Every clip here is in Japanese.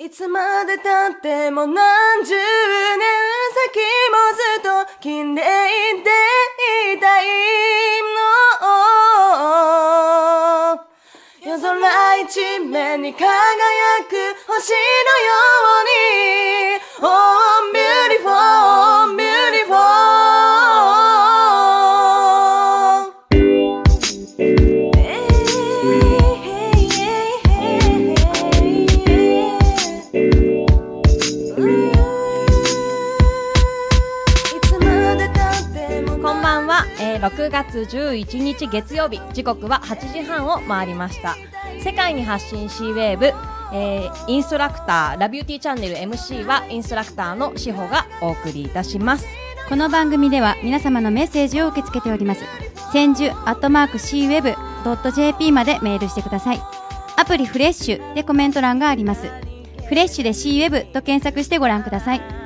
いつまでたっても何十年先もずっと綺麗でいたいの夜空一面に輝く星のように Oh beautiful 6月11日月曜日時刻は8時半を回りました世界に発信 C-WAVE、えー、インストラクターラビューティーチャンネル MC はインストラクターの志保がお送りいたしますこの番組では皆様のメッセージを受け付けております千住アットマーク CWEB.jp までメールしてくださいアプリフレッシュでコメント欄がありますフレッシュで CWEB と検索してご覧ください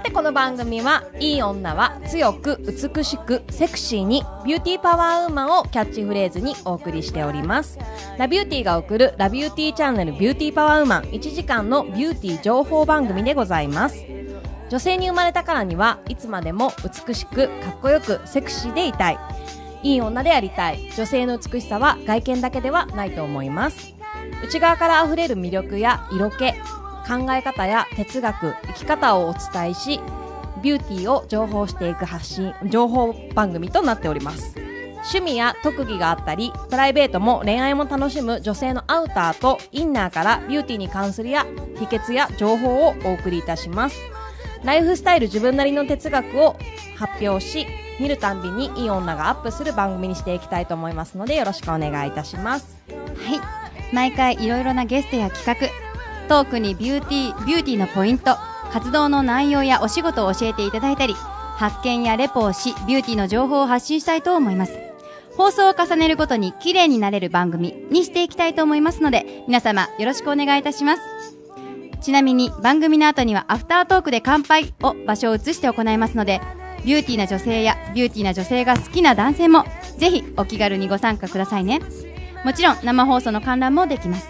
さてこの番組はいい女は強く美しくセクシーにビューティーパワーウーマンをキャッチフレーズにお送りしておりますラビューティーが送るラビューティーチャンネルビューティーパワーウーマン1時間のビューティー情報番組でございます女性に生まれたからにはいつまでも美しくかっこよくセクシーでいたいいい女でありたい女性の美しさは外見だけではないと思います内側から溢れる魅力や色気考え方や哲学、生き方をお伝えし、ビューティーを情報していく発信、情報番組となっております。趣味や特技があったり、プライベートも恋愛も楽しむ女性のアウターとインナーからビューティーに関するや秘訣や情報をお送りいたします。ライフスタイル自分なりの哲学を発表し、見るたんびにいい女がアップする番組にしていきたいと思いますのでよろしくお願いいたします。はい。毎回いろいろなゲストや企画、トークにビューティー、ビューティーのポイント、活動の内容やお仕事を教えていただいたり、発見やレポをし、ビューティーの情報を発信したいと思います。放送を重ねるごとに綺麗になれる番組にしていきたいと思いますので、皆様よろしくお願いいたします。ちなみに番組の後にはアフタートークで乾杯を場所を移して行いますので、ビューティーな女性やビューティーな女性が好きな男性も、ぜひお気軽にご参加くださいね。もちろん生放送の観覧もできます。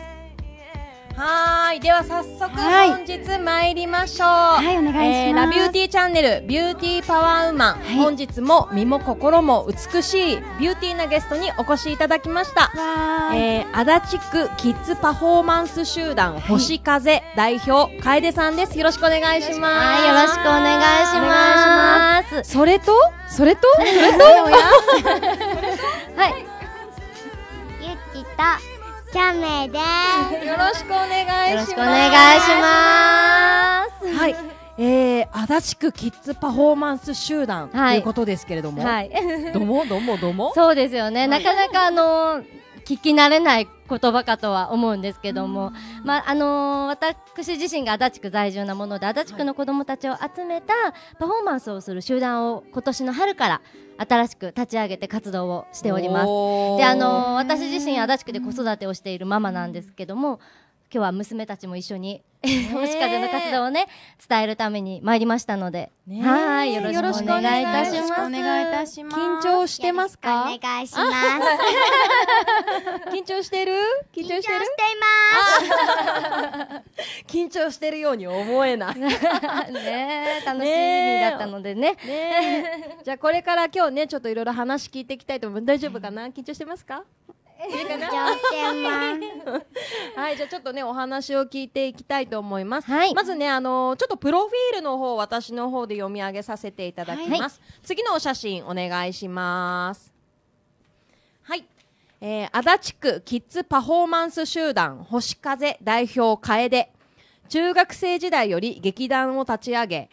はいでは早速本日参りましょうはいお願いします、えー、ラビューティーチャンネルビューティーパワーウーマン、はい、本日も身も心も美しいビューティーなゲストにお越しいただきましたえー、足立区キッズパフォーマンス集団、星風代表楓さんですよろしくお願いしますよろしくお願いしますそれとそれとそれとはいゆきと。キャメです。よろしくお願いします。お願いしますはい。えー、足立区キッズパフォーマンス集団、ということですけれども、はい、どうもどうもどうもそうですよね、はい、なかなかあのー聞き慣れない言葉かとは思うんですけども、まああのー、私自身が足立区在住なもので足立区の子どもたちを集めたパフォーマンスをする集団を今年の春から新しく立ち上げて活動をしておりますで、あのー、私自身足立区で子育てをしているママなんですけども今日は娘たちも一緒に星風の活動をね伝えるために参りましたので、はいよろしくお願いいたします緊張してますかお願いします緊張してる緊張してる緊張してるように思えない ね楽しみだったのでね、ね、じゃあこれから今日ねちょっといろいろ話聞いていきたいと思う大丈夫かな緊張してますかはい、じゃあちょっとね、お話を聞いていきたいと思います。はい、まずね、あのー、ちょっとプロフィールの方、私の方で読み上げさせていただきます。はい、次のお写真、お願いします。えー、足立区キッズパフォーマンス集団星風代表楓中学生時代より劇団を立ち上げ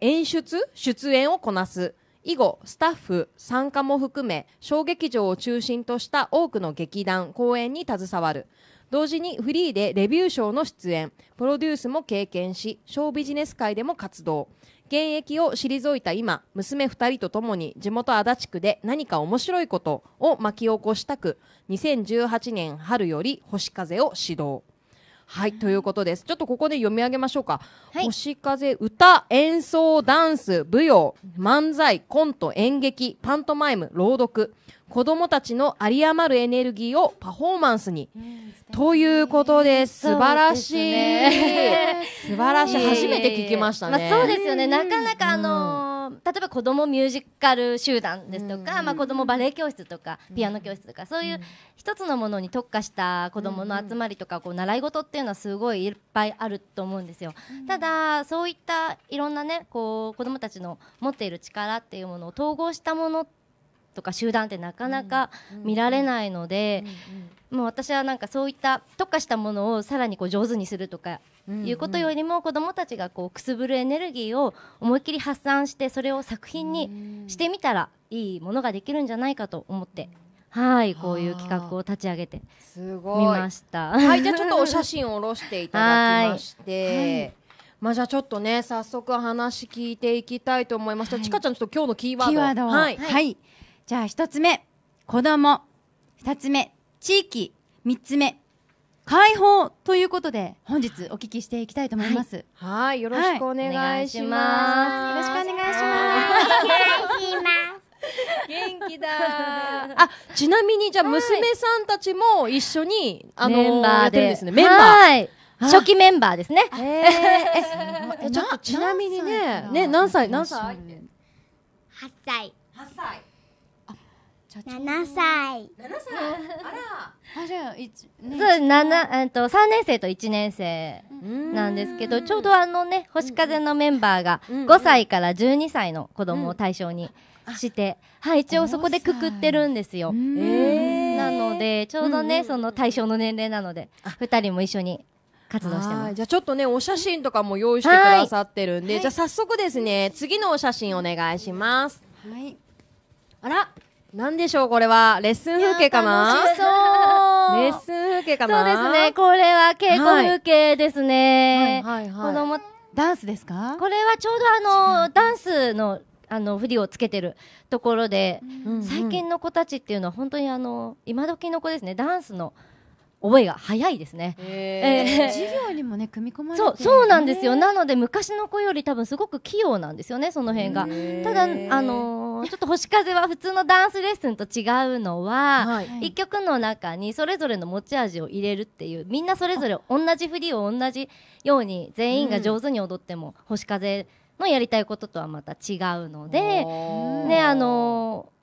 演出出演をこなす以後スタッフ参加も含め小劇場を中心とした多くの劇団公演に携わる同時にフリーでレビュー賞の出演プロデュースも経験し小ビジネス界でも活動現役を退いた今娘2人とともに地元足立区で何か面白いことを巻き起こしたく2018年春より星風を指導はい、ということです。ちょっとここで読み上げましょうか。はい、星風、歌、演奏、ダンス、舞踊、漫才、コント、演劇、パントマイム、朗読。子供たちの有り余るエネルギーをパフォーマンスに、ということで素晴らしい、ね、素晴らしい初めて聞きましたね、まあ、そうですよねなかなかあの例えば子供ミュージカル集団ですとか、まあ、子供バレエ教室とかピアノ教室とかそういう一つのものに特化した子供の集まりとかこう習い事っていうのはすごいいっぱいあると思うんですよ。ただそういったいろんなねこう子供たちの持っている力っていうものを統合したものってとか集団ってなかなか見られないので、もう私はなんかそういった特化したものをさらにこう上手にするとかいうことよりも子どもたちがこうくすぶるエネルギーを思いっきり発散してそれを作品にしてみたらいいものができるんじゃないかと思ってはい、こういう企画を立ち上げてみました。はい、じゃあちょっとお写真を下ろしていただきまして。はい、まあじゃあちょっとね早速話聞いていきたいと思います。はい、ちかちゃんちょっと今日のキーワードはい、はい、はい、じゃあ一つ目、子供。二つ目、地域。三つ目、解放ということで、本日お聞きしていきたいと思います。はい、い、よろしくお願いします。よろしくお願いします。しお願います元気だ。あ、ちなみにじゃあ娘さんたちも一緒に、あのメンバーでですね。メンバー。初期メンバーですね。え、ちょっとちなみにね、ね、何歳何歳 ?8 歳。8歳。七歳。七歳あら。あら、一。そう、七えっと、三年生と一年生なんですけど、ちょうどあのね、星風のメンバーが五歳から十二歳の子供を対象にして、はい、一応そこでくくってるんですよ。なので、ちょうどね、その対象の年齢なので、二人も一緒に活動してます。じゃあちょっとね、お写真とかも用意してくださってるんで、はい、じゃあ早速ですね、次のお写真お願いします。はい。あらなんでしょうこれはレッスン風景かなレッスン風景かなそうですねこれは稽古風景ですね、はいはいはいはい、ダンスですかこれはちょうどあのダンスのあの振りをつけてるところで、うんうん、最近の子たちっていうのは本当にあの今時の子ですねダンスの覚えが早いですね。えー、え授業にもね組み込まれて、ね、そうそうなんですよ。なので昔の子より多分すごく器用なんですよねその辺が。ただあのー、ちょっと星風は普通のダンスレッスンと違うのは、はい、一曲の中にそれぞれの持ち味を入れるっていうみんなそれぞれ同じ振りを同じように全員が上手に踊っても、星風のやりたいこととはまた違うので、ねあのー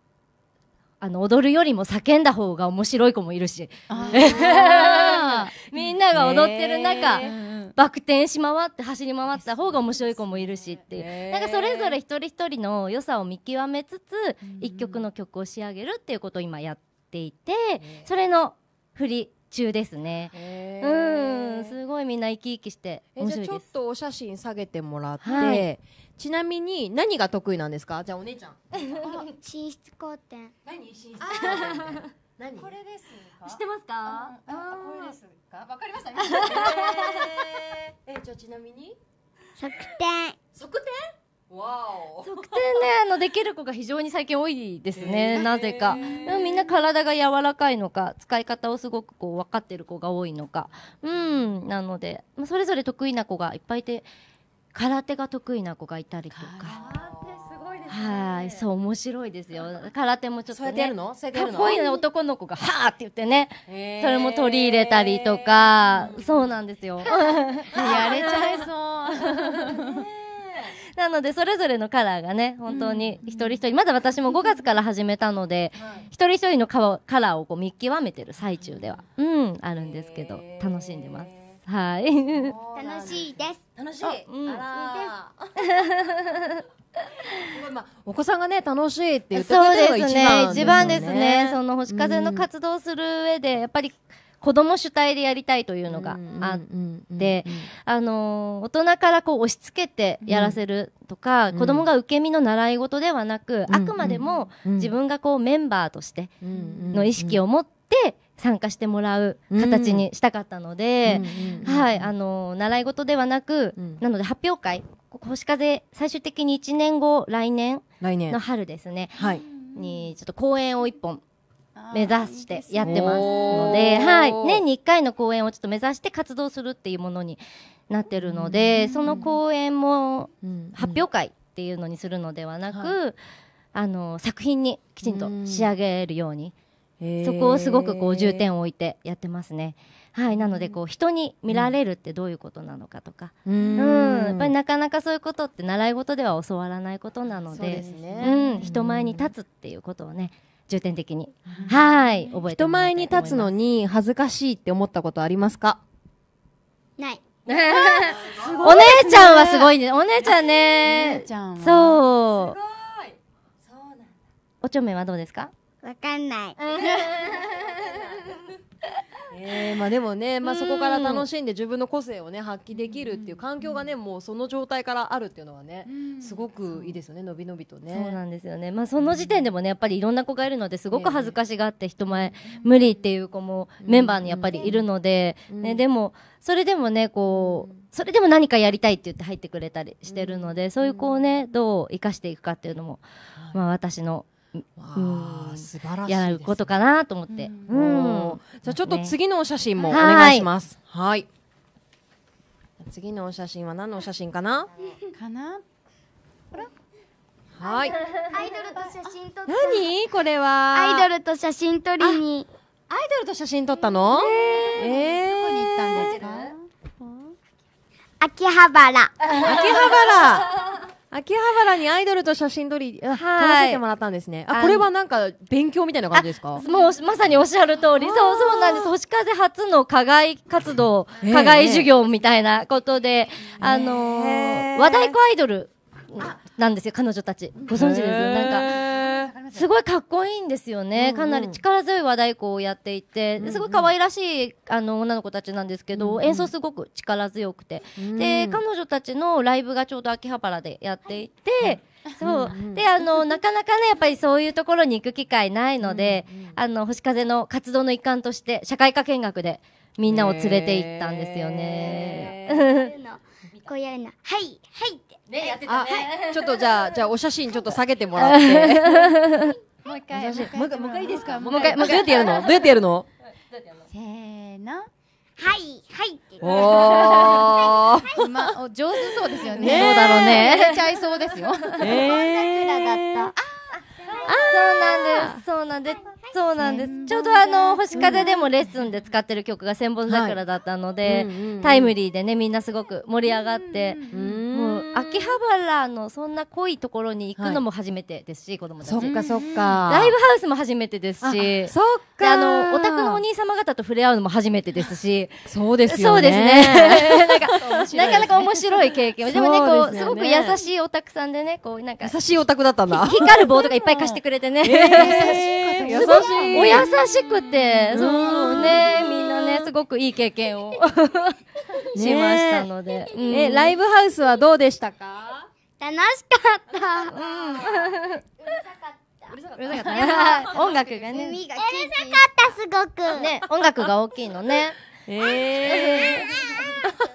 あの踊るよりも叫んだ方が面白い子もいるし みんなが踊ってる中、えー、バク転し回って走り回った方が面白い子もいるしっていう、えー、なんかそれぞれ一人一人の良さを見極めつつ一曲の曲を仕上げるっていうことを今やっていて、えー、それの振り中ですねうんすごいみんな生き生きして面白いですじゃあちょっとお写真下げてもらって、はい、ちなみに何が得意なんですかじゃあお姉ちゃん 寝室工何寝室工何 これですか知ってますかこれですかわかりました、えー、じゃあちなみに側転側転側転ねあのできる子が非常に最近多いですね、えー、なぜかみんな体が柔らかいのか使い方をすごくこう分かってる子が多いのかうんなので、まあ、それぞれ得意な子がいっぱいいて空手が得意な子がいたりとか。はい、そう面白いですよ。空手もちょっと、ね、かっこいい男の子がはーって言ってね、それも取り入れたりとか、そうなんですよ。やれちゃいそう。なのでそれぞれのカラーがね本当に一人一人、まだ私も5月から始めたので、一人一人のカカラーをこう見極めてる最中では、うん、あるんですけど楽しんでます。はい。楽しいです。楽しい。うん、あら。まあ、お子さんがね楽しいって言ってくれるのが一番ですね。一番ですね。その星風の活動する上でやっぱり。子供主体でやりたいというのがあって、あのー、大人からこう押し付けてやらせるとか、うん、子供が受け身の習い事ではなく、うん、あくまでも自分がこうメンバーとしての意識を持って、参加してもらう形にしたかったので、はい、あのー、習い事ではなく、うん、なので発表会、星風、最終的に1年後、来年の春ですね、はい、にちょっと講演を1本目指してやってますので、はい、年に1回の公演をちょっと目指して活動するっていうものになってるので、その公演も発表会っていうのにするのではなく、あの作品にきちんと仕上げるように。そこをすごくこう重点を置いてやってますね。はい、なのでこう人に見られるってどういうことなのかとか、うん、やっぱりなかなかそういうことって習い事では教わらないことなので、うでね、うん、人前に立つっていうことをね、重点的に。はい。覚えて人前に立つのに恥ずかしいって思ったことありますかない。お姉ちゃんはすごいね。お姉ちゃんね。そう。おちょめはどうですかわかんない。えー、まあでもね、まあ、そこから楽しんで自分の個性をね発揮できるっていう環境がねもうその状態からあるっていうのはねすごくいいですよねのびのびとねそうなんですよねまあその時点でもねやっぱりいろんな子がいるのですごく恥ずかしがって人前無理っていう子もメンバーにやっぱりいるので、ね、でもそれでもねこうそれでも何かやりたいって言って入ってくれたりしてるので、そういう子をねどう生かしていくかっていうのも、まあ私のやることかなと思って。うん。じゃあちょっと次のお写真もお願いします。はい。次のお写真は何のお写真かな？かな？ほら。はい。アイドルと写真撮何これは？アイドルと写真撮りに。アイドルと写真撮ったの？ええ。どこに行ったんですか？秋葉原。秋葉原。秋葉原にアイドルと写真撮り、撮らせてもらったんですね。あ、これはなんか勉強みたいな感じですかもうまさにおっしゃる通り、そうそうなんです。星風初の課外活動、課外授業みたいなことで、あの和太鼓アイドルなんですよ、彼女たち。ご存知ですなんかすごいかっこいいんですよね、うんうん、かなり力強い和太鼓をやっていて、うんうん、すごい可愛らしいあの女の子たちなんですけど、うんうん、演奏すごく力強くて、うん、で彼女たちのライブがちょうど秋葉原でやっていて。はいそう。で、あの、なかなかね、やっぱりそういうところに行く機会ないので、うんうん、あの、星風の活動の一環として、社会科見学でみんなを連れて行ったんですよね。こうの、はい、はい。ね、やってたね。ちょっとじゃあ、じゃあお写真ちょっと下げてもらって。もう一回。もう一回、もう一回いいですかもう一回、もう どうやってやるのどうやってやるのせーの。はい、はい。おー。まあ、上手そうですよね。そうだろうね。やれちゃいそうですよ。えー。あ、そうなんです。そうなんです。そうなんです。ちょうどあの、星風でもレッスンで使ってる曲が千本桜だったので、タイムリーでね、みんなすごく盛り上がって、もう、秋葉原のそんな濃いところに行くのも初めてですし、子供たち。そっかそっか。ライブハウスも初めてですし、そっか。あの、お宅のお兄様方と触れ合うのも初めてですし、そうですね。そうですね。なんか、なかなか面白い経験。でもね、こう、すごく優しいお宅さんでね、こう、なんか。優しいお宅だったな。光る棒とかいっぱい貸してくれてね。優しい方、お優しくて、そうね、みんなね、すごくいい経験を しましたので。え、ライブハウスはどうでしたか楽しかった。うん。うるさかった。うるさかった。音楽がね。うるさかった、すごく。ね、音楽が大きいのね。えー。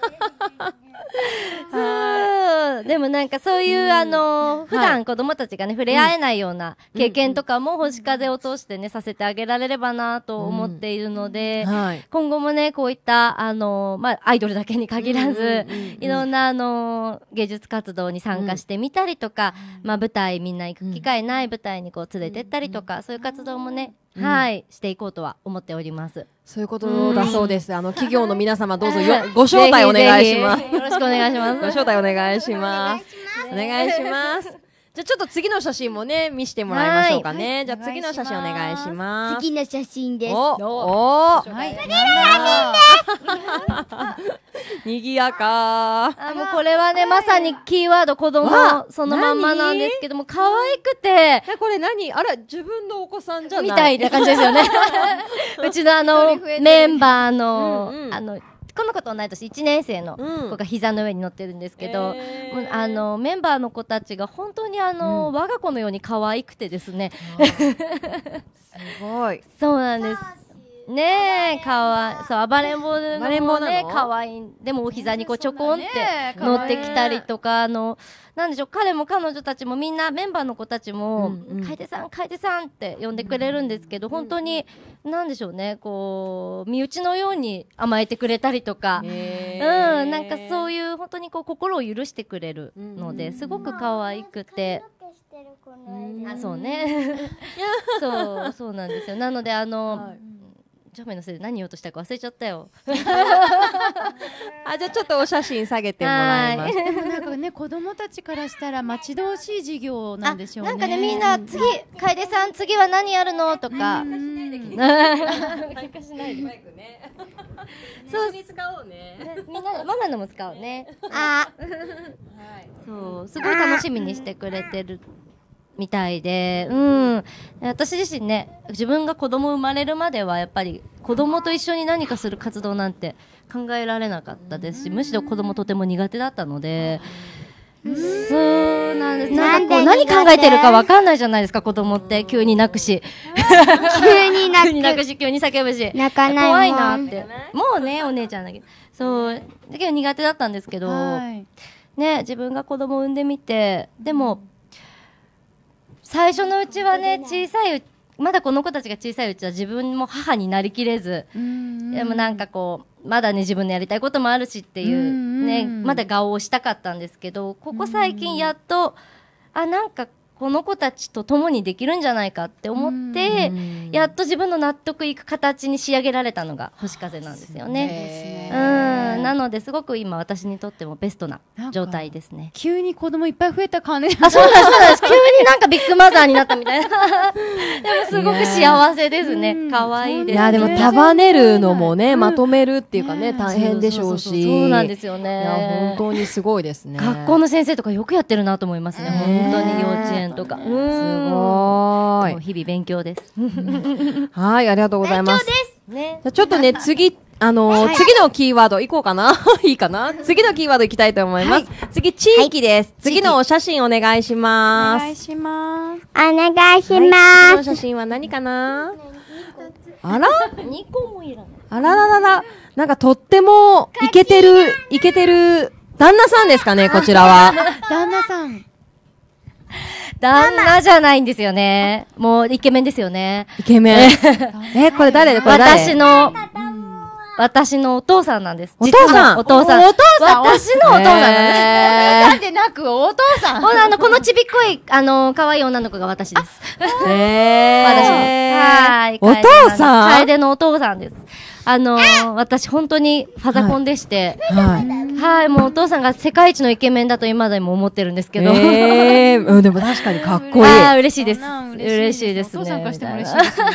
でもなんかそういう、あの、普段子供たちがね、触れ合えないような経験とかも星風を通してね、させてあげられればなと思っているので、今後もね、こういった、あの、まアイドルだけに限らず、いろんな、あの、芸術活動に参加してみたりとか、ま舞台みんな行く機会ない舞台にこう連れてったりとか、そういう活動もね、はい、していこうとは思っております。そういうことだそうです。あの企業の皆様どうぞよ ご招待お願いします。よろしくお願いします。ご招待お願いします。お願いします。じゃあちょっと次の写真もね見してもらいましょうかね。じゃあ次の写真お願いします。次の写真です。おお、はい、次の写真です。賑やか。あもうこれはね、まさにキーワード子供そのまんまなんですけども可愛くて。これ何？あら自分のお子さんじゃないみたいな感じですよね。うちのあのメンバーの、あの。かまこと同い年1年生の子が膝の上に乗ってるんですけど、うんあのメンバーの子たちが本当にあの、うん、我が子のように可愛くてですねすごい そうなんですねえ、かわいそう、暴れん坊のもね、かわいい。でも、お膝にこう、ちょこんって乗ってきたりとか、あの、なんでしょう、彼も彼女たちもみんな、メンバーの子たちも、楓さん、楓さんって呼んでくれるんですけど、本当に、なんでしょうね、こう、身内のように甘えてくれたりとか、うん、なんかそういう、本当にこう、心を許してくれるので、すごく可愛くて。あそうね そうそうなんですよなのであの、はいジャメのせいで何言おうとしたか忘れちゃったよ。あじゃあちょっとお写真下げてもらいます。なんかね子供たちからしたら待ち遠しい授業なんでしょうね。なんかねみんな次楓さん次は何やるのとか。喧嘩しないで。そう使おうね。みんなママのも使おうね。あ、はい、そうすごい楽しみにしてくれてるみたいで、うん、私自身ね自分が子供生まれるまではやっぱり子供と一緒に何かする活動なんて考えられなかったですしむしろ子供とても苦手だったので。そうなんです。なんかこう何考えてるかわかんないじゃないですか、子供って。急に泣くし。急に泣く。急に泣くし、急に叫ぶし。泣かない怖いなって。もうね、お姉ちゃんだけど。そう。だけど苦手だったんですけど、ね、自分が子供産んでみて、でも、最初のうちはね小さいまだこの子たちが小さいうちは自分も母になりきれずでもなんかこうまだね自分のやりたいこともあるしっていうねまだ顔をしたかったんですけどここ最近やっとあなんかこの子たちと共にできるんじゃないかって思って、やっと自分の納得いく形に仕上げられたのが星風なんですよね。う、ん、なのですごく今私にとってもベストな状態ですね。急に子供いっぱい増えた感じ。あ、そうなんです。急になんかビッグマザーになったみたいな。でもすごく幸せですね。可愛いです、ね。いやでも束ねるのもね、まとめるっていうかね、大変でしょうし。そうなんですよね。本当にすごいですね。学校の先生とかよくやってるなと思いますね。本当に幼稚園とか。すごい。日々勉強です。はい、ありがとうございます。ね。じゃちょっとね、次、あのー、次のキーワードいこうかな いいかな次のキーワードいきたいと思います。はい、次、地域です。はい、次のお写真お願いします。お願いします。お願いします。はい、の写真は何かなあら二個もいらない。あらららら。なんかとっても、いけてる、いけてる、旦那さんですかね、こちらは。旦那さん。旦那じゃないんですよね。もうイケメンですよね。イケメン。え、これ誰これ誰私の、私のお父さんなんです。お父さんお父さん。お父さん私のお父さんなんです。お父でなくお父さん。ほら、あの、このちびっこい、あの、可愛い女の子が私です。へ私の。はい。お父さん楓のお父さんです。あの、私本当にファザコンでして、はい。はいもうお父さんが世界一のイケメンだと今でも思ってるんですけど、えー、うん、でも確かにかっこいいあ嬉しいです嬉しいです、ね、お父さんからしても嬉しいです、ね、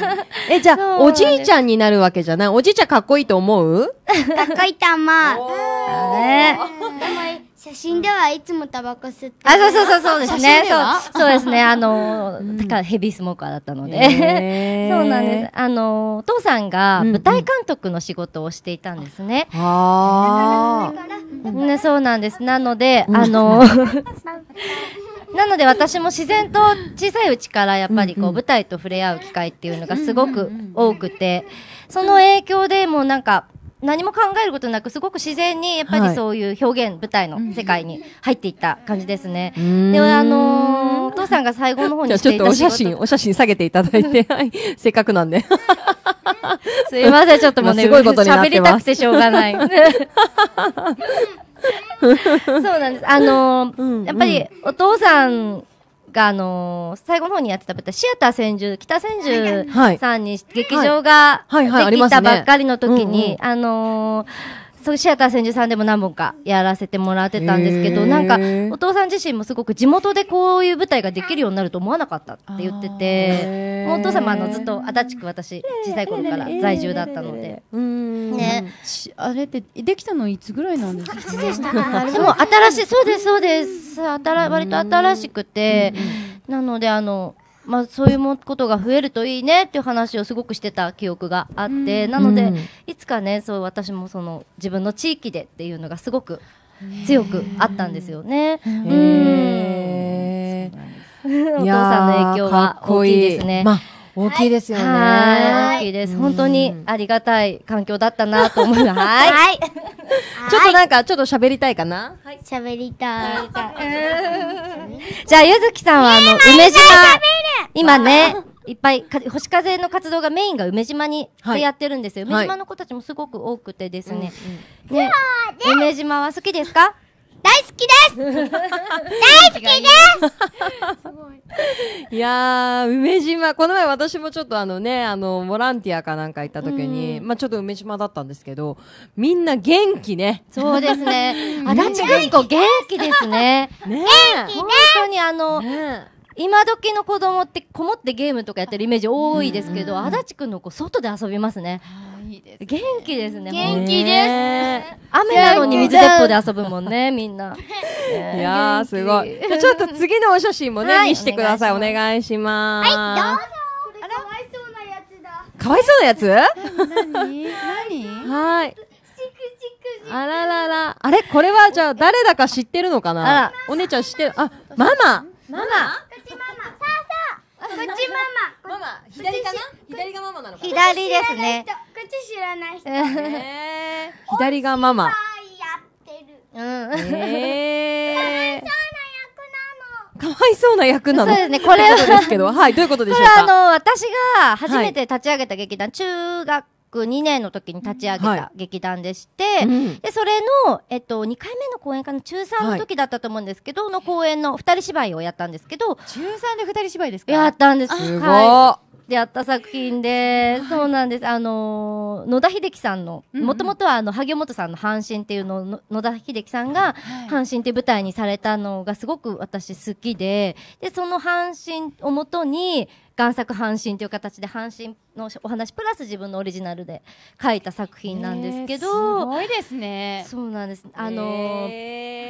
えじゃあおじいちゃんになるわけじゃないおじいちゃんかっこいいと思うかっこいいと思う、ね、写真ではいつもタバコ吸って、あ、そうそうそうそうですね。そう、そうですね。あの、だからヘビースモーカーだったので。そうなんです。あの、お父さんが舞台監督の仕事をしていたんですね。ああ。ね、そうなんです。なので、あの、なので私も自然と小さいうちからやっぱりこう舞台と触れ合う機会っていうのがすごく多くて、その影響でもうなんか、何も考えることなくすごく自然にやっぱりそういう表現、はい、舞台の世界に入っていった感じですね。であのー、お父さんが最後の方に していた仕事ちょっとお写真お写真下げていただいて、はい、せっかくなんで すいませんちょっともうねすごいことになって喋りたくてしょうがない。そうなんです。あのーやっぱりお父さんが、あのー、最後の方にやってたシアター千住、北千住さんに劇場ができたばっかりの時に、あのーそうシアター千住さんでも何本かやらせてもらってたんですけどなんかお父さん自身もすごく地元でこういう舞台ができるようになると思わなかったって言っててお父様あのずっと足立区私小さい頃から在住だったので。ね、あれってできたのいつぐらいなんですか、ね、でも新しいそうですそうです新割と新しくてなのであのまあ、そういうことが増えるといいねっていう話をすごくしてた記憶があって、うん、なので、うん、いつかねそう私もその自分の地域でっていうのがすごく強くあったんですよね。うん、お父さんの影響は大きいですね。まあ大きいですよね。大きいです。本当にありがたい環境だったなと思 います。はい。ちょっとなんか、ちょっと喋りたいかな喋りたい。じゃあ、ゆずきさんは、あの、梅島、今ね、いっぱい、星風の活動がメインが梅島に、でやってるんですよ。梅島の子たちもすごく多くてですね。ね、梅島は好きですか大好きです大好きですすごい。いや梅島、この前私もちょっとあのね、あの、ボランティアかなんか行った時に、まあちょっと梅島だったんですけど、みんな元気ね。そうですね。足立くん子元気ですね。ね本当にあの、ね今時の子供ってこもってゲームとかやってるイメージ多いですけど、あだ足立くんの子外で遊びますね。です、ね、元気ですね元気です、雨なのに水鉄砲で遊ぶもんね みんな、ね、いやすごいじゃちょっと次のお写真もね、はい、見してくださいお願いしますはいどうぞかわいそうなやつだかわいそうなやつ何何はいあらららあれこれはじゃあ誰だか知ってるのかなあお姉ちゃん知ってるあママママこっちママ。ママ、左かな左がママなのか左ですね。知らない人、ね、左がママ。うん。えー、かわいそうな役なの。そうですね、これは。ですけど、はい、どういうことでしょうか。あの、私が初めて立ち上げた劇団、はい、中学2年の時に立ち上げた劇団でして、はいでそれの、えっと、2回目の公演かな中3の時だったと思うんですけど、はい、の公演の2人芝居をやったんですけど中3で2人芝居ですかやったんですすご、はい、であった作品で、そうなんです。あの野田秀樹さんの、もともとはあの萩本さんの阪神っていうのの野田秀樹さんが阪神って舞台にされたのがすごく私好きで、でその阪神をもとに贋作阪神という形で阪神のお話プラス自分のオリジナルで書いた作品なんですけど、すごいですねそうなんですあの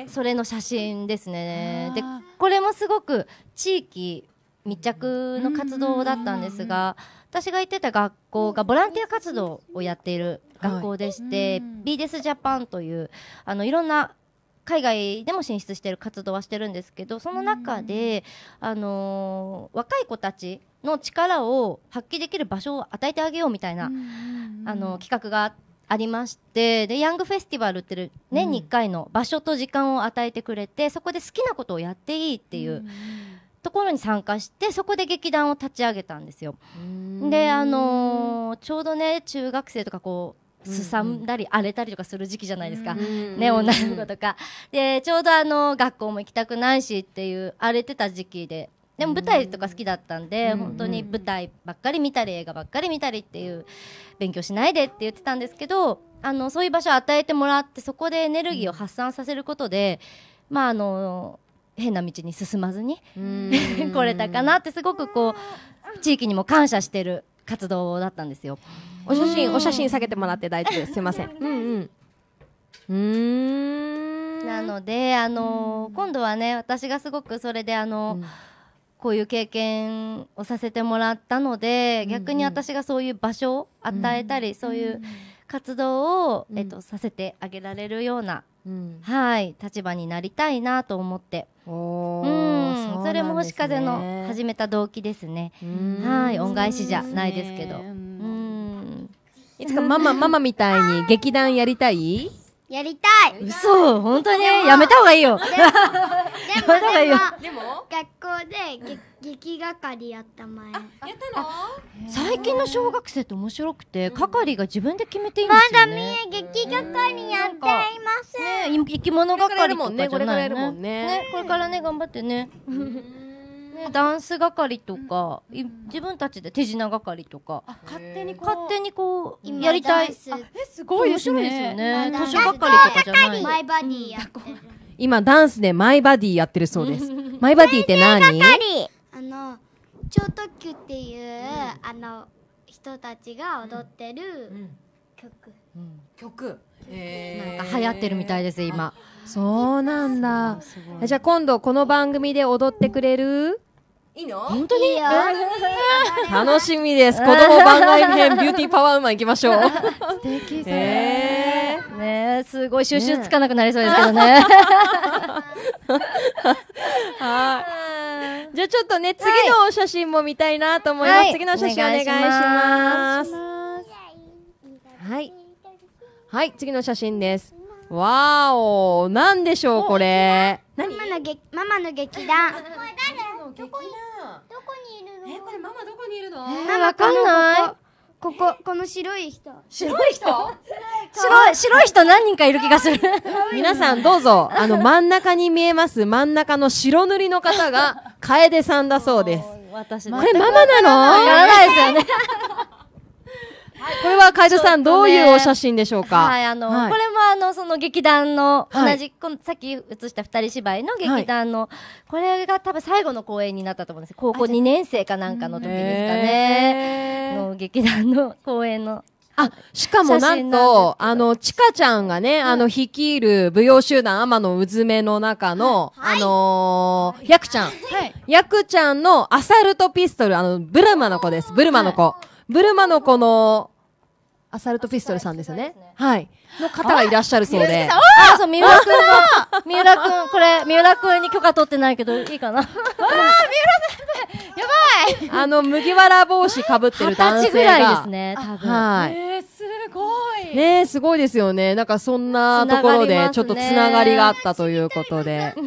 それの写真ですねでこれもすごく地域密着の活動だったんですが、私が行ってた学校がボランティア活動をやっている学校でして、はい、ビーデスジャパンというあのいろんな海外でも進出している活動はしてるんですけどその中で、あのー、若い子たちの力を発揮できる場所を与えてあげようみたいな、あのー、企画がありましてでヤングフェスティバルって年に1回の場所と時間を与えてくれて、そこで好きなことをやっていいっていう。うところに参加してそこで劇団を立ち上げたんですよ。で、あのー、ちょうどね中学生とかこうすさんだり荒れたりとかする時期じゃないですか、うんうん、ね、女の子とかでちょうどあの学校も行きたくないしっていう荒れてた時期ででも舞台とか好きだったんで、うん、本当に舞台ばっかり見たり映画ばっかり見たりっていう勉強しないでって言ってたんですけどあのそういう場所を与えてもらってそこでエネルギーを発散させることで、まああの変な道に進まずに 来れたかなってすごくこう地域にも感謝してる活動だったんですよ。お写真お写真下げてもらって大丈夫です。すみません。うんうん。なのであのー、今度はね私がすごくそれであのーうん、こういう経験をさせてもらったので逆に私がそういう場所を与えたり、うん、そういう活動を、えっと、させてあげられるようなはい立場になりたいなと思って。おうん、それも星風の始めた動機ですね。はい恩返しじゃないですけど。うんいつかママママみたいに劇団やりたい？やりたい嘘本当にやめたほうがいいよでもでも でも学校で劇係やった前やったの最近の小学生って面白くて係が自分で決めていいんですよねまだみえ劇係やっていません、ね、生き物係とかじゃないねねこれからね頑張ってね ね、ダンス係とか、うん、自分たちで手品係とか勝手に勝手にこうやりたいえすごい面白いですよね図書係とかじゃないマイバディや今ダンスでマイバディやってるそうですマイバディって何あの超特急っていう、うん、あの人たちが踊ってる曲、うん、曲なんか流行ってるみたいです今そうなんだじゃあ今度この番組で踊ってくれるいいの本当にいいよ 楽しみです子供番外編 ビューティーパワーウーマンいきましょう素敵それ、えー、ねすごい収集つかなくなりそうですけどね はいじゃあちょっとね次のお写真も見たいなと思います、はい、次の写真お願いしますはいはい次の写真ですわーおなんでしょうこれママの劇ママの劇団こにどこにいるのえこれママどこにいるのえわかんないこここの白い人白い人白い白い人何人かいる気がする皆さんどうぞあの真ん中に見えます真ん中の白塗りの方が楓 さんだそうですこれママなのわからないですよねこれは会社さん、どういうお写真でしょうか。はい、あの、これもあの、その劇団の、同じ、こさっき映した二人芝居の劇団の、これが多分最後の公演になったと思うんです高校2年生かなんかの時ですかね。の劇団の公演の。あ、しかもなんと、あの、ちかちゃんがね、あの、率いる舞踊集団天のうずめの中の、あのー、やくちゃん。やくちゃんのアサルトピストル、あの、ブルマの子です。ブルマの子。ブルマのこの、アサルトピストルさんですよね。ねはい。の方がいらっしゃるそうで。ああそう、三浦くんが、三浦くん、これ、三浦くんに許可取ってないけど、いいかな。わあ、三浦さん、やばいあの、麦わら帽子かぶってる男性が。ぐらいですね、多分。はい。えー、すごい。ねすごいですよね。なんか、そんなところで、ちょっとつながりがあったということで。そう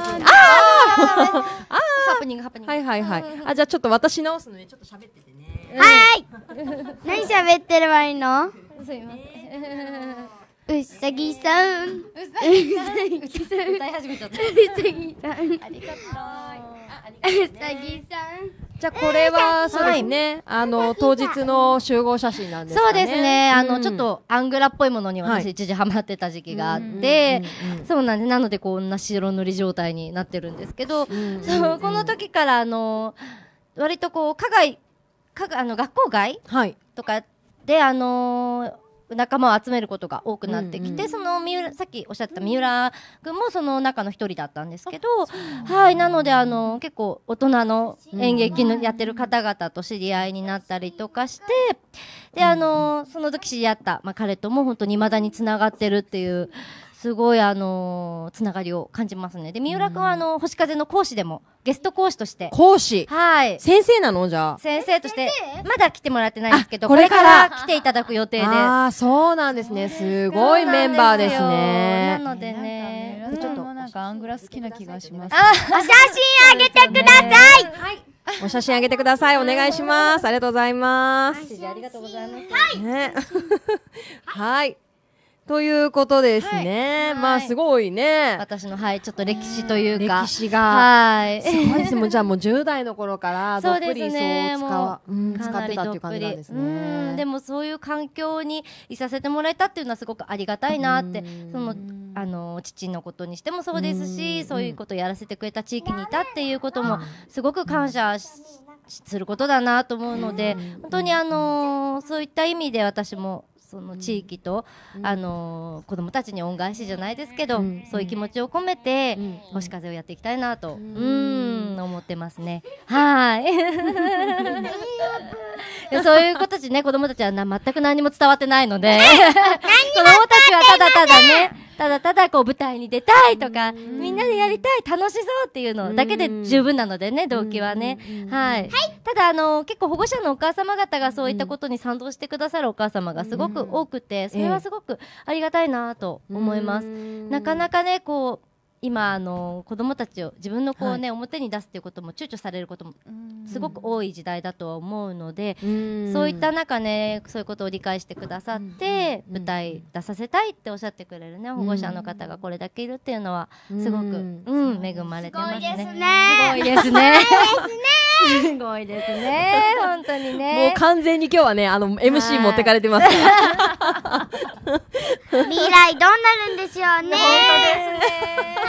なんあああ あハプニングハプニングはいはいはいあじゃあちょっと私直すのでちょっと喋っててねはい何喋ってればいいのすいませんうさぎさんうさぎさん うさぎさん歌い始めちゃったうさぎさんありがとううさぎさんじゃあこれはそうですね、はい、あの当日の集合写真なんですね。そうですね。あの、ちょっとアングラっぽいものに私一時ハマってた時期があって、はい、そうなんでなのでこんな白塗り状態になってるんですけど、そうこの時からあの割とこう課外課あの学校外、はい、とかであのー仲間を集めることが多くなってきて、うんうん、その三浦さっきおっしゃった三浦君もその中の一人だったんですけど、うん、はいなのであの結構大人の演劇のやってる方々と知り合いになったりとかしてであのその時知り合った、まあ、彼とも本当に未だにつながってるっていうすごいあのつながりを感じますねで三浦君はあの星風の講師でもゲスト講師として講師はい先生なのじゃあ先生としてまだ来てもらってないんですけどこれから来ていただく予定ですああそうなんですねすごいメンバーですねなのでねちょっとなんかアングラ好きな気がしますあお写真あげてくださいはいお写真あげてください。お願いします。ありがとうございます。はい。ね、はい。ということですね。はい、まあすごいね。私のはいちょっと歴史というか歴史がはいすごいですもじゃあもう10代の頃から どっぷりそう使う、うん、使ってたっていう感じなんですね。でもそういう環境にいさせてもらえたっていうのはすごくありがたいなってそのあの父のことにしてもそうですしそういうことをやらせてくれた地域にいたっていうこともすごく感謝することだなと思うので本当にあのそういった意味で私もその地域と、うん、あのー、子供たちに恩返しじゃないですけど、うん、そういう気持ちを込めて、うん、星風をやっていきたいなと、うん思ってますね。はいそういう子たちね子供たちはな全く何も伝わってないので 子供たちはただただねただただこう舞台に出たいとか、みんなでやりたい、楽しそうっていうのだけで十分なのでね、動機はね。はい。はい、ただ、あの、結構保護者のお母様方がそういったことに賛同してくださるお母様がすごく多くて、それはすごくありがたいなと思います。なかなかね、こう、今あの子供たちを自分のこうね、はい、表に出すっていうことも躊躇されることもすごく多い時代だとは思うのでそういった中ねそういうことを理解してくださって舞台出させたいっておっしゃってくれるね保護者の方がこれだけいるっていうのはすごくうん恵まれてますね。すごいですね。すごいですね。本当にね。もう完全に今日はねあの MC 持ってかれてます。未来どうなるんでしょうね。本当ですね。本当ですね。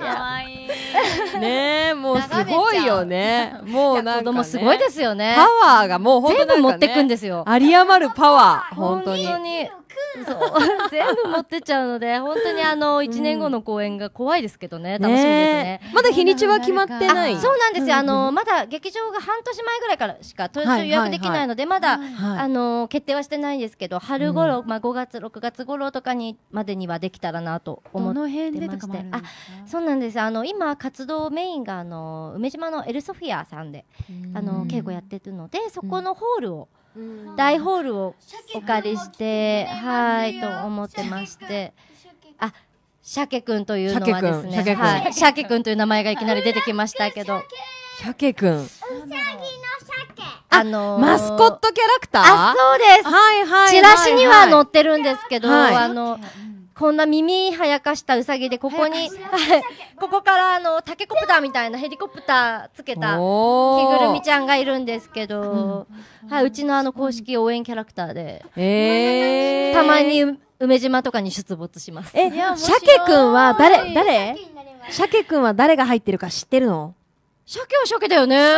可愛いい。ねえ、もうすごいよね。もうなんか、ね、子供すごいですよね。パワーがもう本当、ね、全部持ってくんですよ。有り余るパワー、本当に。本当に。そう 全部持ってっちゃうので本当にあの1年後の公演が怖いですけどね、うん、楽しみですね、ね、まだ日にちは決まってないそうなんですよ、あのまだ劇場が半年前ぐらいからしか当日予約できないので、まだ、あの決定はしてないんですけど春頃、うん、まあ5月6月頃とかにまでにはできたらなと思ってましてあそうなんですあの今活動メインがあの梅島のエルソフィアさんで、あの稽古やってるのでそこのホールを、うん大ホールをお借りして、はいと思ってまして。あ鮭くんというのはですね、鮭くん、はい、鮭くんという名前がいきなり出てきましたけど、鮭くん。あのー、マスコットキャラクター。あ、そうです。はいはい、はい、チラシには載ってるんですけど、はい、あの。こんな耳はやかしたうさぎでここにここからあのタケコプターみたいなヘリコプターつけた着ぐるみちゃんがいるんですけど、はい、うちのあの公式応援キャラクターで、たまに梅島とかに出没しますえ鮭くんは誰誰鮭くんは誰が入ってるか知ってるの鮭は鮭だよね。鮭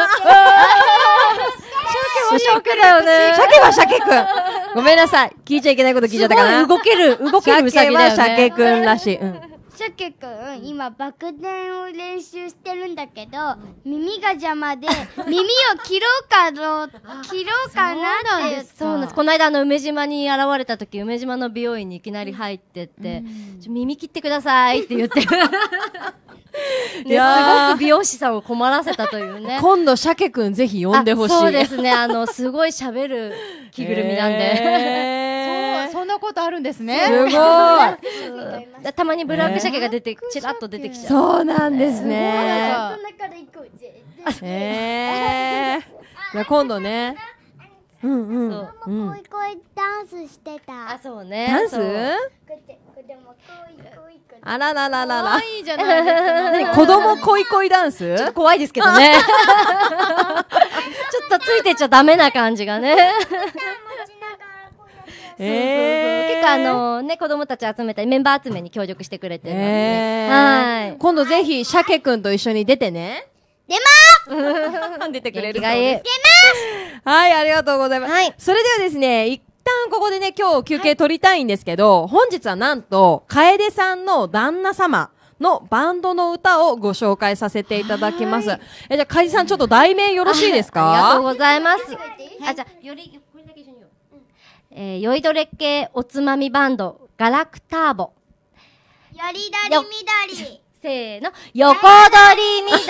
は鮭だよね。鮭は鮭くん。ごめんなさい。聞いちゃいけないこと聞いちゃったかな。動ける、動けるうさぎだよ、ね。くんらしい。うん。シャケくん、今、爆弾を練習してるんだけど、耳が邪魔で、耳を切ろうか切ろうかなってそうなんです。この間、あの、梅島に現れた時、梅島の美容院にいきなり入ってって、うん、耳切ってくださいって言って。いやすごく美容師さんを困らせたというね。今度、鮭くんぜひ呼んでほしい。そうですね。あの、すごい喋る着ぐるみなんで。えー、そう、そんなことあるんですね。すごい。たまにブラックシャケが出て、ちらっと出てきちゃう。そうなんですね。えー、今度ね。うんうん。子供、こいこいダンスしてた。あ、そうね。ダンスでも恋恋くあららららら。いいじゃないですか。子供恋恋ダンス？ちょっと怖いですけどね。ちょっとついてちゃダメな感じがね。え結構あのね、子供たち集めたり、メンバー集めに協力してくれてるので、えー、はい。今度ぜひ、鮭くんと一緒に出てね。出ます 出てくれるそうです。出ますはい、ありがとうございます。はい。それではですね、一旦ここでね、今日休憩取りたいんですけど、はい、本日はなんと、楓さんの旦那様。のバンドの歌をご紹介させていただきます。えじゃあ、かいさん、ちょっと題名よろしいですかありがとうございます。あ、じゃより、これだけ一緒によ。うん、えー、酔いどれ系おつまみバンド、ガラクターボ。よりだりみどり。せーの、横取りみどり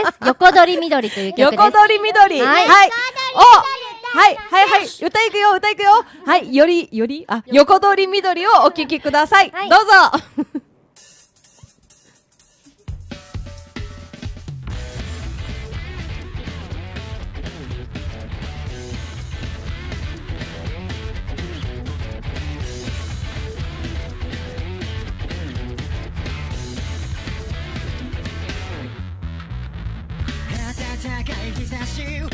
です。横取りみどりという曲です。横取りみどり。はい。はい、おはい、はいはい歌いくよ歌いくよはいよりよりあ横取り緑をお聞きください、はい、どうぞ you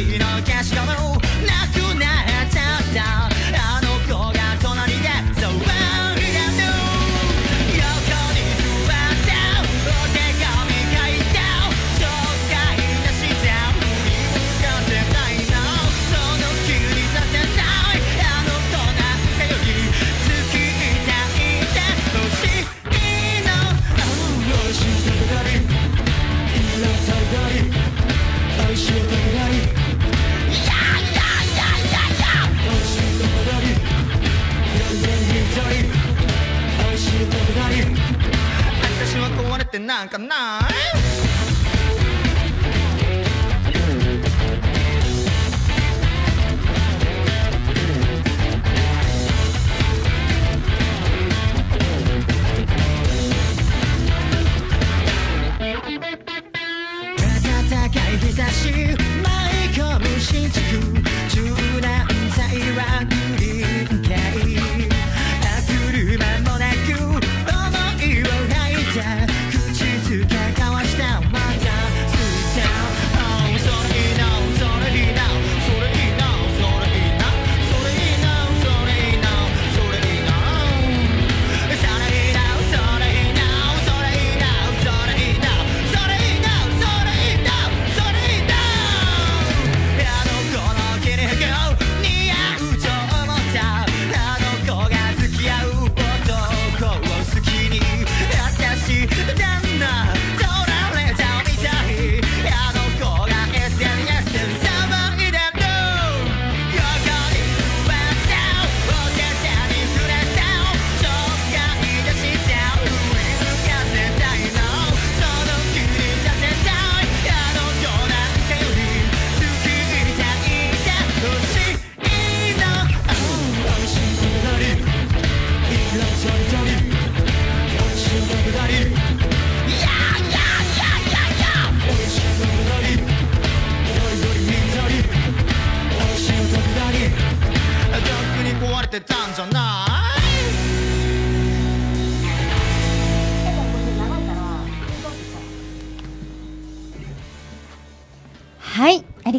の消しゴム干干。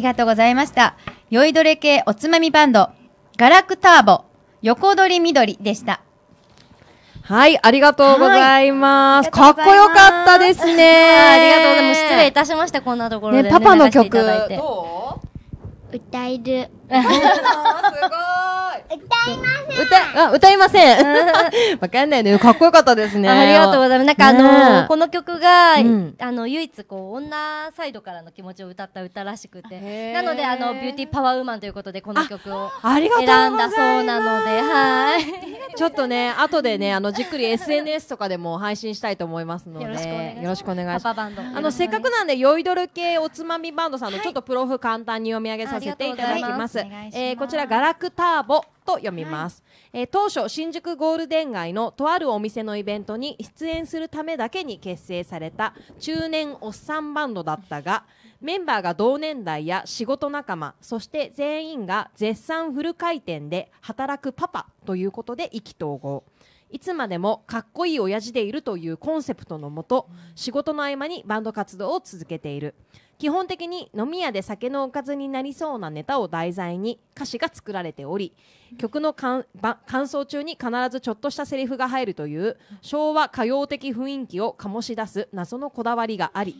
ありがとうございました。酔いどれ系おつまみバンド、ガラクターボ、横取り緑でした。はい、ありがとうございます。かっこよかったですね。ありがとうございます。失礼いたしました、こんなところで、ねパパの曲、歌える。すごい。歌いません。歌、あ、歌いません。わかんないね。かっこよかったですね。ありがとうございます。なんかあのー、この曲が、うん、あの、唯一こう、女サイドからの気持ちを歌った歌らしくて。なので、あの、ビューティーパワーウーマンということで、この曲を選んだそうなので、はい。ちょっとね、後でね、あの、じっくり SNS とかでも配信したいと思いますので、よろしくお願いします。あの、せっかくなんで、酔いどる系おつまみバンドさんの、はい、ちょっとプロフ簡単に読み上げさせていただきます。ますえー、こちら、ガラクターボ。と読みます、はい、えー、当初新宿ゴールデン街のとあるお店のイベントに出演するためだけに結成された中年おっさんバンドだったがメンバーが同年代や仕事仲間そして全員が絶賛フル回転で働くパパということで意気投合いつまでもかっこいい親父でいるというコンセプトのもと仕事の合間にバンド活動を続けている基本的に飲み屋で酒のおかずになりそうなネタを題材に歌詞が作られており曲の感想中に必ずちょっとしたセリフが入るという昭和歌謡的雰囲気を醸し出す謎のこだわりがあり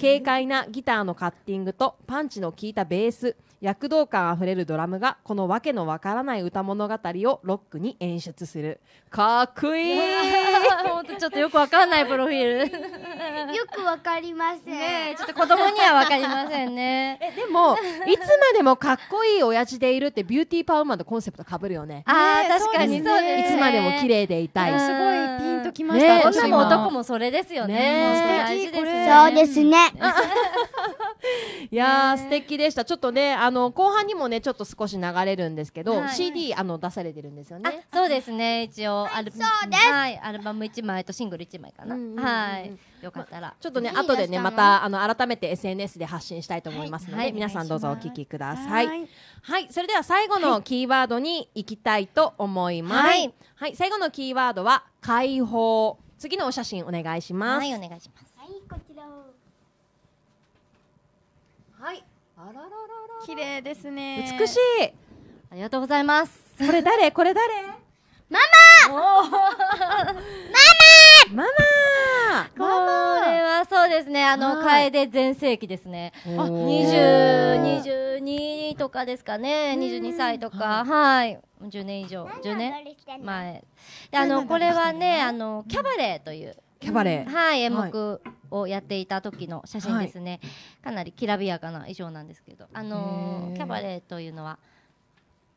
軽快なギターのカッティングとパンチの効いたベース躍動感あふれるドラムがこのわけのわからない歌物語をロックに演出するかっこいいちょっとよくわかんないプロフィール よくわかりませんねちょっと子供にはわかりませんね えでもいつまでもかっこいい親父でいるってビューティーパウマンとコンセプトかぶるよねああ確かにそうです、いつまでも綺麗でいたい、すごいピンときました、ね、女も男もそれですよねね素敵そうですね いや素敵でしたちょっとねああの後半にもねちょっと少し流れるんですけど、はい、CD あの出されてるんですよね。そうですね一応、はい、アルはいアルバム一枚とシングル一枚かな。うんうんうん、はいよかったら、ま、ちょっとね後でねまたあの改めて SNS で発信したいと思いますので、はい、皆さんどうぞお聞きください。はいそれでは最後のキーワードに行きたいと思います。はい、最後のキーワードは解放。次のお写真お願いします。はいお願いします。はいこちら。はいあららら。綺麗ですね。美しい。ありがとうございます。これ誰？これ誰？ママ。ママ。ママ。これはそうですね。あの楓全盛期ですね。二十二十二とかですかね。二十二歳とかはい。10年以上10年前あのこれはねあのキャバレーというキャバレー、うん、はい演目をやっていた時の写真ですね、はい、かなりきらびやかな衣装なんですけどあのー、キャバレーというのは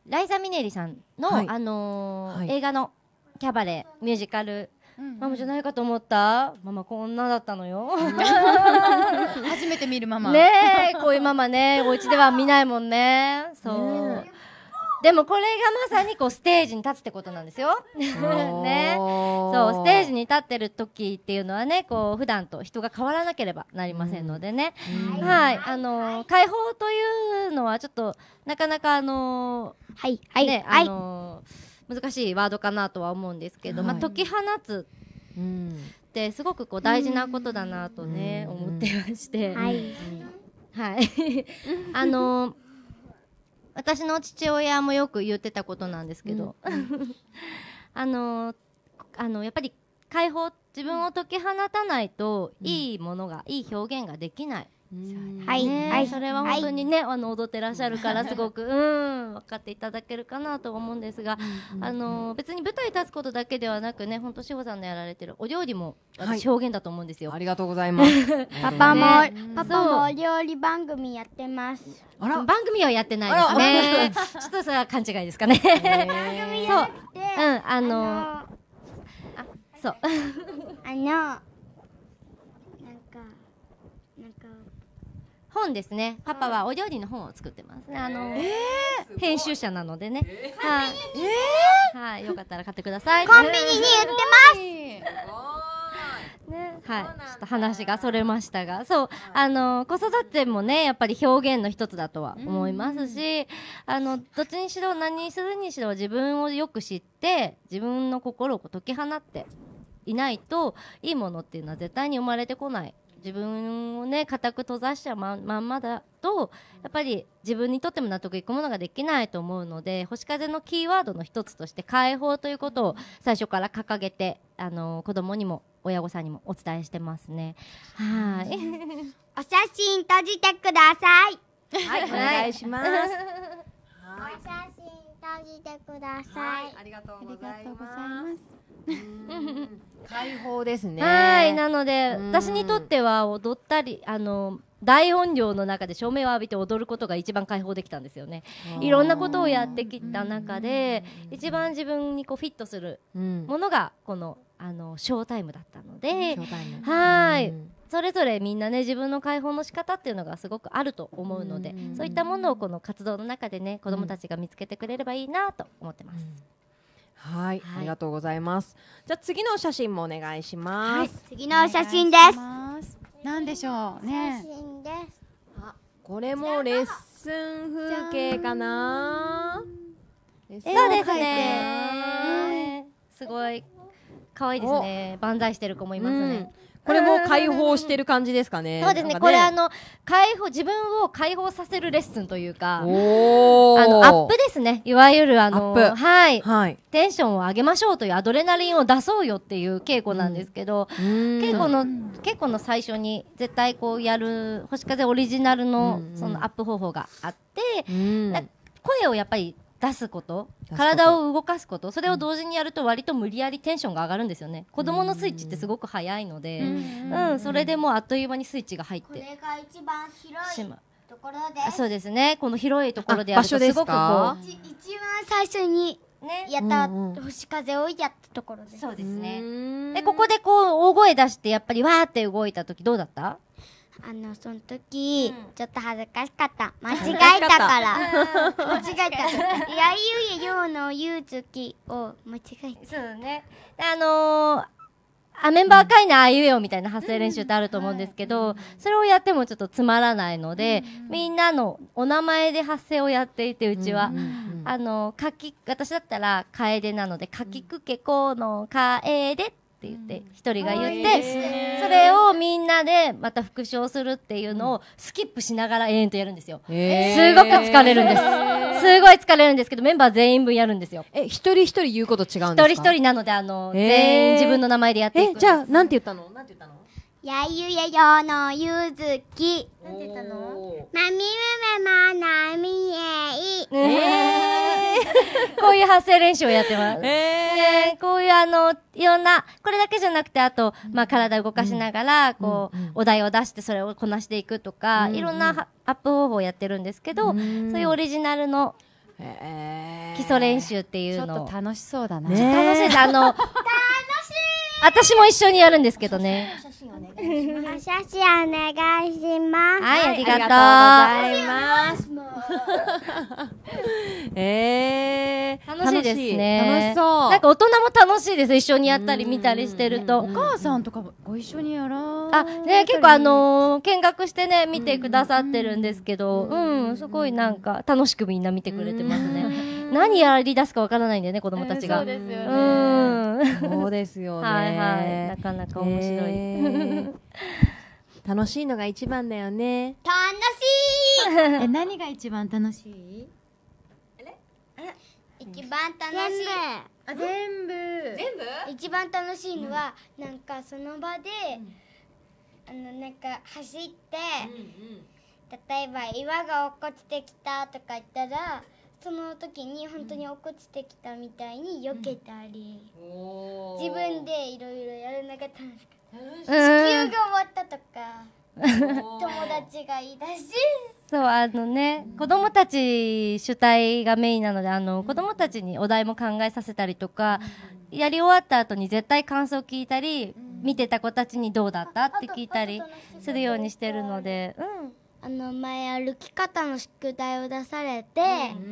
ライザ・ミネリさんの、はい、あのーはい、映画のキャバレーミュージカルうんうん、ママじゃないかと思ったママこんなだったのよ 初めて見るママねこういうママねお家では見ないもんねそう、ねでもこれがまさにこうステージに立つってことなんですよ。ね、そうステージに立ってる時っていうのはねこう普段と人が変わらなければなりませんのでね、うん、はい、はい、あのー、解放というのはちょっとなかなかあのー、はいはい、ね、あのー、難しいワードかなとは思うんですけど、まあ、解き放つってすごくこう大事なことだなとね、思ってまして。はい、はい、あの私の父親もよく言ってたことなんですけど、うんあのあのやっぱり解放自分を解き放たないといいものが、いい表現ができないはい、はい、それは本当にね、はい、あの踊ってらっしゃるからすごく、うん、分かっていただけるかなと思うんですが、あの別に舞台立つことだけではなくね、本当志保さんのやられてるお料理も私表現だと思うんですよ。はい、ありがとうございます。パパも、パパもお料理番組やってます。あら番組はやってないですね。ちょっとそれは勘違いですかね。番組やって、そう、うん、あのー、あ、そう、あのー。本ですねパパはお料理の本を作ってますねあのー、編集者なのでね、えー、はい、えー、よかったら買ってくださいコンビニに売ってますね、はい、ちょっと話がそれましたが、そう、あの子育てもね、やっぱり表現の一つだとは思いますし、あの、どっちにしろ何するにしろ自分をよく知って、自分の心を解き放っていないと、いいものっていうのは絶対に生まれてこない自分をね固く閉ざしちゃうままんまだとやっぱり自分にとっても納得いくものができないと思うので星風のキーワードの一つとして解放ということを最初から掲げてあの子供にも親御さんにもお伝えしてますね。はい。お写真閉じてください。はい、お願いします。お写真閉じてください。はい、ありがとうございます。解放ですね。はい、なので、私にとっては踊ったり、あの。大音量の中で照明を浴びて踊ることが一番解放できたんですよね。いろんなことをやってきた中で、一番自分にこうフィットするものが、この、あの、ショータイムだったので。はい。それぞれみんなね自分の解放の仕方っていうのがすごくあると思うのでそういったものをこの活動の中でね子どもたちが見つけてくれればいいなと思ってます。はい、はい、ありがとうございますじゃあ次の写真もお願いします、はい、次の写真です何でしょうね写真です。あこれもレッスン風景かなそうですね、すごい可愛いですね万歳してる子もいますね、うんこれも解放してる感じですかね。そうですね。ねこれあの、解放、自分を解放させるレッスンというか、あの、アップですね。いわゆるあの、はい、はい。テンションを上げましょうというアドレナリンを出そうよっていう稽古なんですけど、稽古の、稽古の最初に絶対こうやる、星風オリジナルのそのアップ方法があって、声をやっぱり出すこと体を動かすことそれを同時にやると割と無理やりテンションが上がるんですよね、うん、子どものスイッチってすごく早いので、うん、それでもうあっという間にスイッチが入ってこれが一番広いところでそうですねこの広いところでやるとすごくこう一番最初にね、やった、うんうん、星風をやったところですそうですねでここでこう大声出してやっぱりわーって動いた時どうだったあのその時、うん、ちょっと恥ずかしかった 間違えたから間違えた「やゆえようのゆうつき」を間違えたそうねあのーあメンバー会のあいうえおみたいな発声練習ってあると思うんですけど、それをやってもちょっとつまらないので、みんなのお名前で発声をやっていてうちは、あのかき私だったら楓なので「かきくけこの楓」っって言って一人が言ってそれをみんなでまた復唱するっていうのをスキップしながら延々とやるんですよすごく疲れるんですすごい疲れるんですけどメンバー全員分やるんですよえ一人一人言うこと違うんですか一人一人なのであの全員自分の名前でやっていくじゃあなんて言ったのなんて言ったのやゆやよのゆずき。なんて言ったのまみむめまなみえい。えー、こういう発声練習をやってます。えー、こういうあの、いろんな、これだけじゃなくて、あと、まあ、体を動かしながら、こう、お題を出してそれをこなしていくとか、いろんなアップ方法をやってるんですけど、そういうオリジナルの、基礎練習っていうのちょっと楽しそうだな。楽しい、あの、楽しい私も一緒にやるんですけどね。お写真お願いします。はい、ありがとうございます。えー、楽しいですね。楽しそう。なんか大人も楽しいです。一緒にやったり見たりしてると。お母さんとかご一緒にやらあ、ね、結構あのー、見学してね、見てくださってるんですけど、うん、すごいなんか楽しくみんな見てくれてますね。何やり出すかわからないんだよね子供たちが、そうですよねそうですよねはい、はい、なかなか面白い、楽しいのが一番だよね楽しい え何が一番楽しいあれ一番楽しい全部全部一番楽しいのは、うん、なんかその場で、うん、あのなんか走って、うんうん、例えば岩が落っこちてきたとか言ったらその時に本当に落っこちてきたみたいに避けたり、うん、自分でいろいろやるのが楽しかった地球が終わったとか友達がいたしそうあのね、うん、子供たち主体がメインなのであの子供たちにお題も考えさせたりとか、うん、やり終わった後に絶対感想を聞いたり、見てた子たちにどうだったって聞いたりするようにしてるので、うん、あの前歩き方の宿題を出されて、うん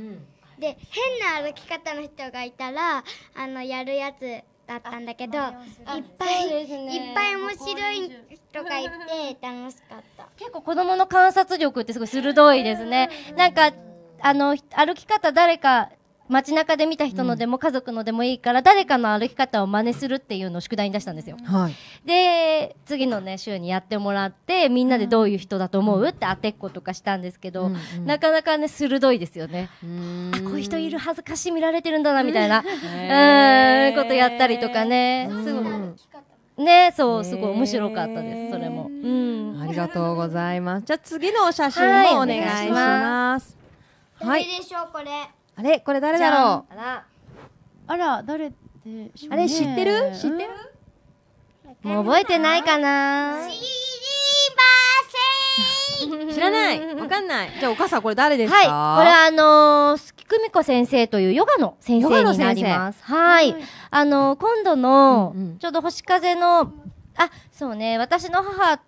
で変な歩き方の人がいたらあのやるやつだったんだけどいっぱい、ね、いっぱい面白い人がいて楽しかった結構子どもの観察力ってすごい鋭いですね、なんかあの歩き方誰か街中で見た人のでも家族のでもいいから、誰かの歩き方を真似するっていうのを宿題に出したんですよ。はい、で、次のね、週にやってもらって、みんなでどういう人だと思うって当てっことかしたんですけど、うんうん、なかなかね、鋭いですよね。あ、こういう人いる、恥ずかしい見られてるんだな、みたいな、うん、ことやったりとかね。すごい。ね、そう、すごい面白かったです、それも。うん。ありがとうございます。じゃあ次のお写真もお願いします。はい、どれでしょう、これ。あれこれ誰だろうあら誰ら誰って、ね、あれ知ってる知ってる、うん、もう覚えてないかな知りません知らないわかんないじゃあお母さんこれ誰ですかはいこれはあのー、久美子先生というヨガの先生になりますはい、はい、あのー、今度の、ちょうど星風のあそうね私の母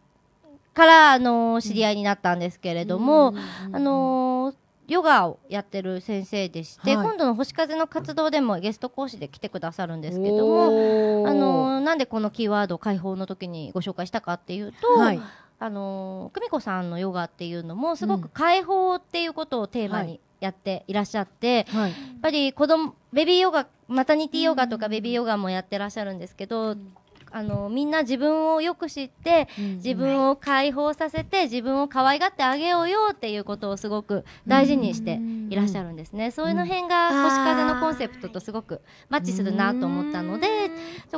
から、あのー、知り合いになったんですけれども、うんうん、あのヨガをやってる先生でして、はい、今度の星風の活動でもゲスト講師で来てくださるんですけどもあのなんでこのキーワード解放の時にご紹介したかっていうと。はいあの久美子さんのヨガっていうのもすごく解放っていうことをテーマにやっていらっしゃって、はい、やっぱり子供ベビーヨガマタニティヨガとかベビーヨガもやってらっしゃるんですけど、うんあのみんな自分をよく知って、うん、自分を解放させて自分を可愛がってあげようよっていうことをすごく大事にしていらっしゃるんですね、うん、そういうの辺が星風のコンセプトとすごくマッチするなと思ったので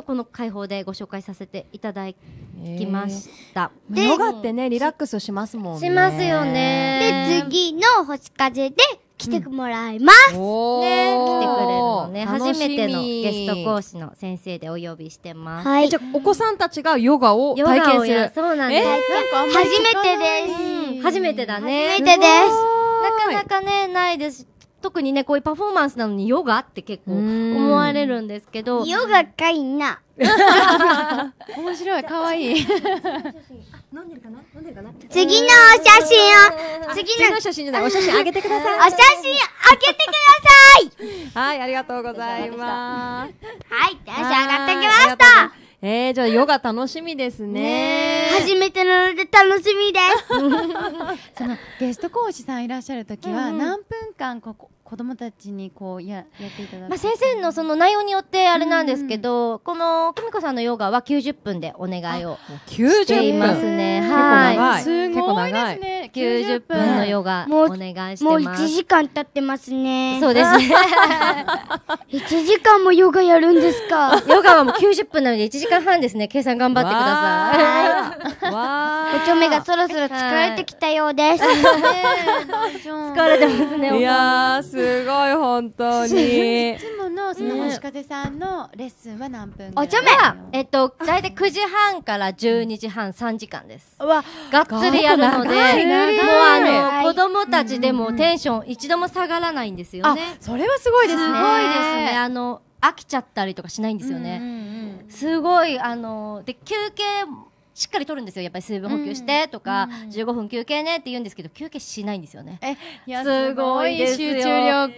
この解放でご紹介させていただきました。えー、でヨガってねリラックスしますもんね。しますよね。で次の星風で来てもらいます、ね、来てくれるのね初めてのゲスト講師の先生でお呼びしてます、はい、じゃお子さんたちがヨガを体験するそうなんです、えー、初めてです、初めてだね初めてですなかなかねないです特にね、こういうパフォーマンスなのにヨガって結構思われるんですけど。ヨガかいな。面白い、かわいい。次のお写真を、次の写真じゃない、お写真あげてください。お写真あげてくださいはい、ありがとうございます。はい、テンシ上がってきました。えー、じゃあヨガ楽しみですね。ね初めてなので楽しみです。そのゲスト講師さんいらっしゃる時は、何分間ここ子供たちにこうややっていただく、まあ、先生のその内容によってあれなんですけど、この久美子さんのヨガは90分でお願いをしていますね。はい、すごいですね。90分のヨガお願いしてもう1時間経ってますね。そうですね。1 時間もヨガやるんですか。ヨガはもう90分なので1時間半ですね。計算頑張ってください。はい。おちょめがそろそろ疲れてきたようです。疲れてますね。いやー、すごい本当にいつものその星風さんのレッスンは何分おちょめえっと大体9時半から12時半3時間ですわがっつりやるのでもうあの子供たちでもテンション一度も下がらないんですよねそれはすごいですねすごいですねあの飽きちゃったりとかしないんですよねすごいあので休憩しっかり取るんですよやっぱり水分補給してとか、うん、15分休憩ねって言うんですけど休憩しないんですよねすごい集中力休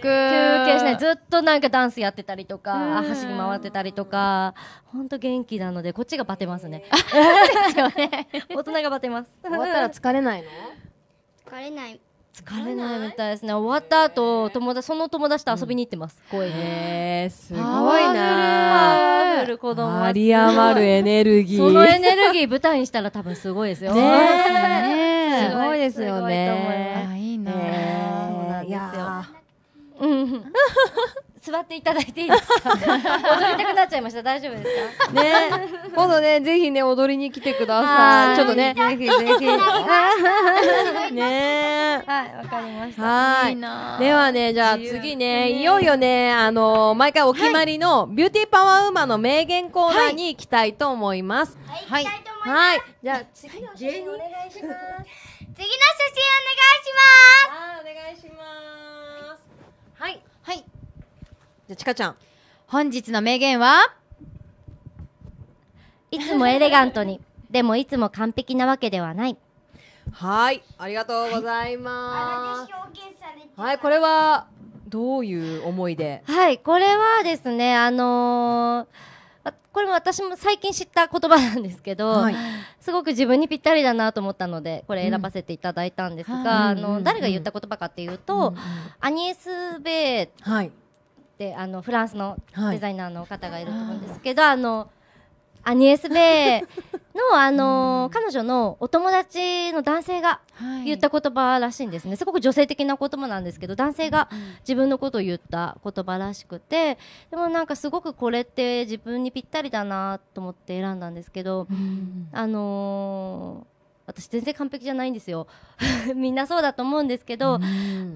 憩しないずっとなんかダンスやってたりとか、うん、走り回ってたりとか本当元気なのでこっちがバテますね ですよね大人がバテます 終わったら疲れないの疲れない疲れないみたいですね終わった後友達その友達と遊びに行ってます、うん、公園すごいなあり余るエネルギーそのエネルギー舞台にしたら多分すごいですよねすごいですよねいいな、えー、そうなんですようん座っていただいていいですか踊りたくなっちゃいました大丈夫ですかね今度ねぜひね踊りに来てくださいちょっとねぜひぜひねはいわかりましたはいではねじゃあ次ねいよいよねあの毎回お決まりの、ビューティーパワーウーマンの名言コーナーに行きたいと思いますはい、はい、はい、じゃあ次の写真お願いします次の写真お願いしますお願いしますはいはいじゃちかちゃん本日の名言はいつもエレガントに でもいつも完璧なわけではないはいありがとうございます、はい、はい、これはどういう思いではいこれはですねあのーこれも私も最近知った言葉なんですけど、はい、すごく自分にぴったりだなと思ったのでこれ選ばせていただいたんですが、うん、あの誰が言った言葉かっていうと、うんうん、アニエス・ベーって、はい、あのフランスのデザイナーの方がいると思うんですけど、はい、あのアニエス・ベーの、あのー、彼女のお友達の男性が言った言葉らしいんですね、はい、すごく女性的な言葉なんですけど男性が自分のことを言った言葉らしくてでもなんかすごくこれって自分にぴったりだなと思って選んだんですけど、あの私全然完璧じゃないんですよ みんなそうだと思うんですけど、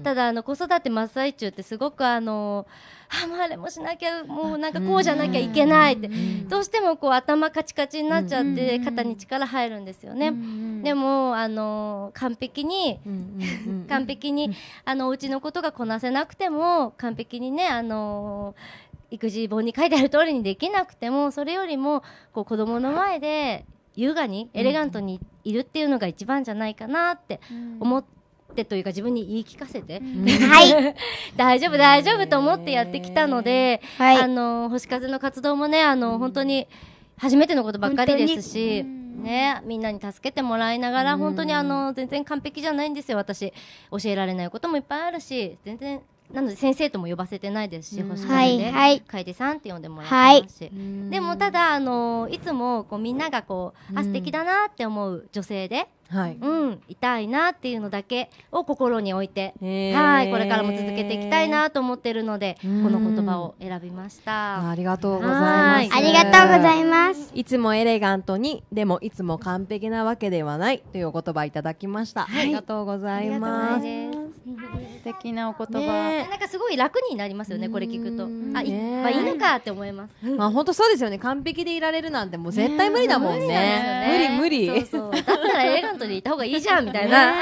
ただあの子育て真っ最中ってすごくあのああれもしなきゃもうなんかこうじゃなきゃいけないって、どうしてもこう頭カチカチになっちゃって肩に力入るんですよね、でもあの完璧に完璧にあのお家のことがこなせなくても完璧にねあの育児本に書いてある通りにできなくてもそれよりもこう子供の前で優雅にエレガントにいるっていうのが一番じゃないかなって思ってというか自分に言い聞かせて、はい 大丈夫大丈夫と思ってやってきたので、はい、あの星風の活動もねあの本当に初めてのことばっかりですし。ね、みんなに助けてもらいながら、本当にあの全然完璧じゃないんですよ私教えられないこともいっぱいあるし全然なので先生とも呼ばせてないですし、うん、星川で、はい楓さんって呼んでもらってますし、はい、でもただ、あのいつもこうみんながこう、うん、あ素敵だなって思う女性ではい、うん、痛いなっていうのだけを心に置いて、はい、これからも続けていきたいなと思ってるので、この言葉を選びました。ありがとうございます。ありがとうございます。いつもエレガントに、でもいつも完璧なわけではないというお言葉いただきました。はい、ありがとうございます。素敵なお言葉、なんかすごい楽になりますよねこれ聞くとあい,、まあ、いいのかって思いますまあ本当そうですよね完璧でいられるなんてもう絶対無理だもんね無理無理だったらエレガントトでいた方がいいじゃんみたいな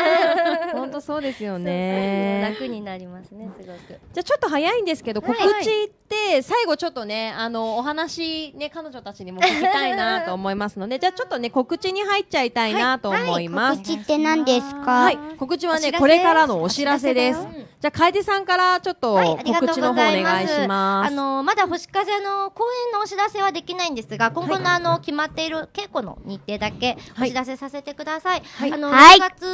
本当そうですよね楽になりますねすごくじゃあちょっと早いんですけど告知って最後ちょっとねあのお話ね彼女たちにも聞きたいなと思いますのでじゃあちょっとね告知に入っちゃいたいなと思います、告知って何ですかはい告知はねこれからのお知らせです、じゃあ楓さんからちょっと告知の方お願いします、あのまだ星風の公演のお知らせはできないんですが今後のあの決まっている稽古の日程だけお知らせさせてください、はい、あの、はい、月、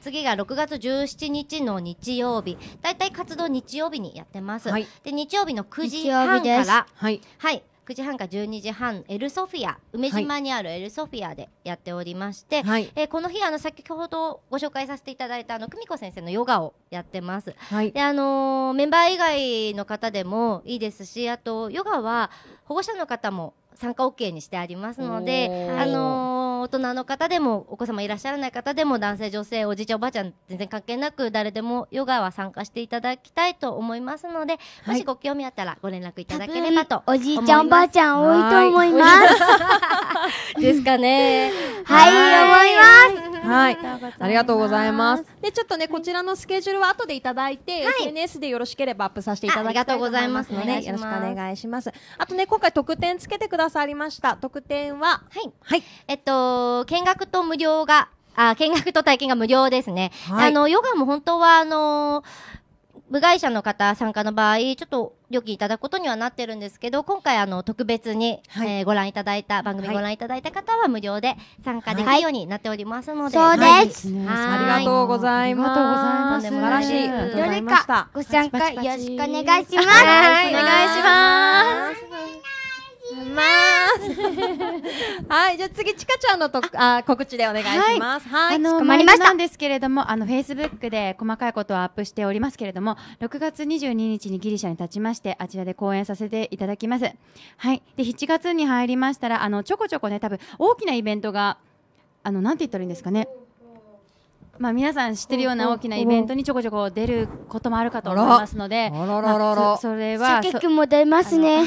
次が6月17日の日曜日。だいたい活動日曜日にやってます。はい、で、日曜日の9時半から、はい。はい。9時半か12時半エルソフィア梅島にあるエルソフィアでやっておりまして、はい、えー、この日あの先ほどご紹介させていただいたあの久美子先生のヨガをやってます、はい、であのー、メンバー以外の方でもいいですしあとヨガは保護者の方も参加 OK にしてありますので、あのー、大人の方でもお子様いらっしゃらない方でも男性女性おじいちゃんおばあちゃん全然関係なく誰でもヨガは参加していただきたいと思いますので、もしご興味あったらご連絡いただければとおじいちゃんおばあちゃん多いと思います ですかねはい思いますはい、ありがとうございます。で、ちょっとね、こちらのスケジュールは後でいただいて、はい、SNS でよろしければアップさせていただきたいと思いますので、よろしくお願いします。あとね、今回特典つけてくださりました。特典は、はい。はい。えっと、見学と無料が、あ、見学と体験が無料ですね。はい、あの、ヨガも本当は、あのー部外者の方参加の場合、ちょっと料金いただくことにはなってるんですけど、今回あの特別に、はい、えー、ご覧いただいた、番組ご覧いただいた方は無料で参加できるようになっておりますので。はい、そうです、はい、ありがとうございます。ありがとうございます。素晴らしい。どれかご参加よろしくお願いします。お願いします。ます。はい、じゃあ次、ちかちゃんのとあ告知でお願いします。はい、あの、困りましたんですけれども、あの、Facebook で細かいことをアップしておりますけれども、6月22日にギリシャに立ちまして、あちらで講演させていただきます。はい。で、7月に入りましたら、あの、ちょこちょこね、多分、大きなイベントが、あの、なんて言ったらいいんですかね。まあ、皆さん知ってるような大きなイベントにちょこちょこ出ることもあるかと思いますので、それは、も出ますね。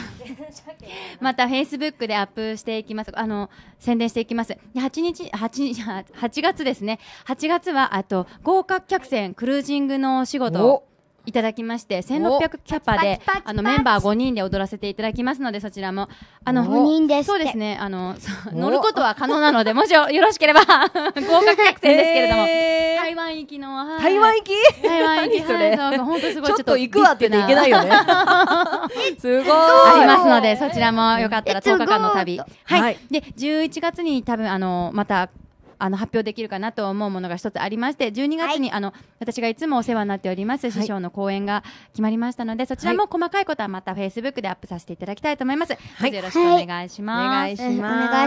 また、フェイスブックでアップしていきます。あの、宣伝していきます。8日、8, 8月ですね。8月は、あと、豪華客船、クルージングのお仕事。いただきまして1600キャパであのメンバー5人で踊らせていただきますのでそちらもあの5人ですそうですねあの乗ることは可能なのでもしよろしければ 合格作戦ですけれども、え台湾行きの、はい、台湾行き台湾行きそれ、はい、本当すごいちょっと行くわって言っていけないよね すごいありますのでそちらもよかったら10日間の旅はい、はい、で11月に多分あのまたあの発表できるかなと思うものが一つありまして12月に、はい、あの私がいつもお世話になっております、はい、師匠の講演が決まりましたのでそちらも細かいことはまたフェイスブックでアップさせていただきたいと思います、はい、よろしくお願いします、お願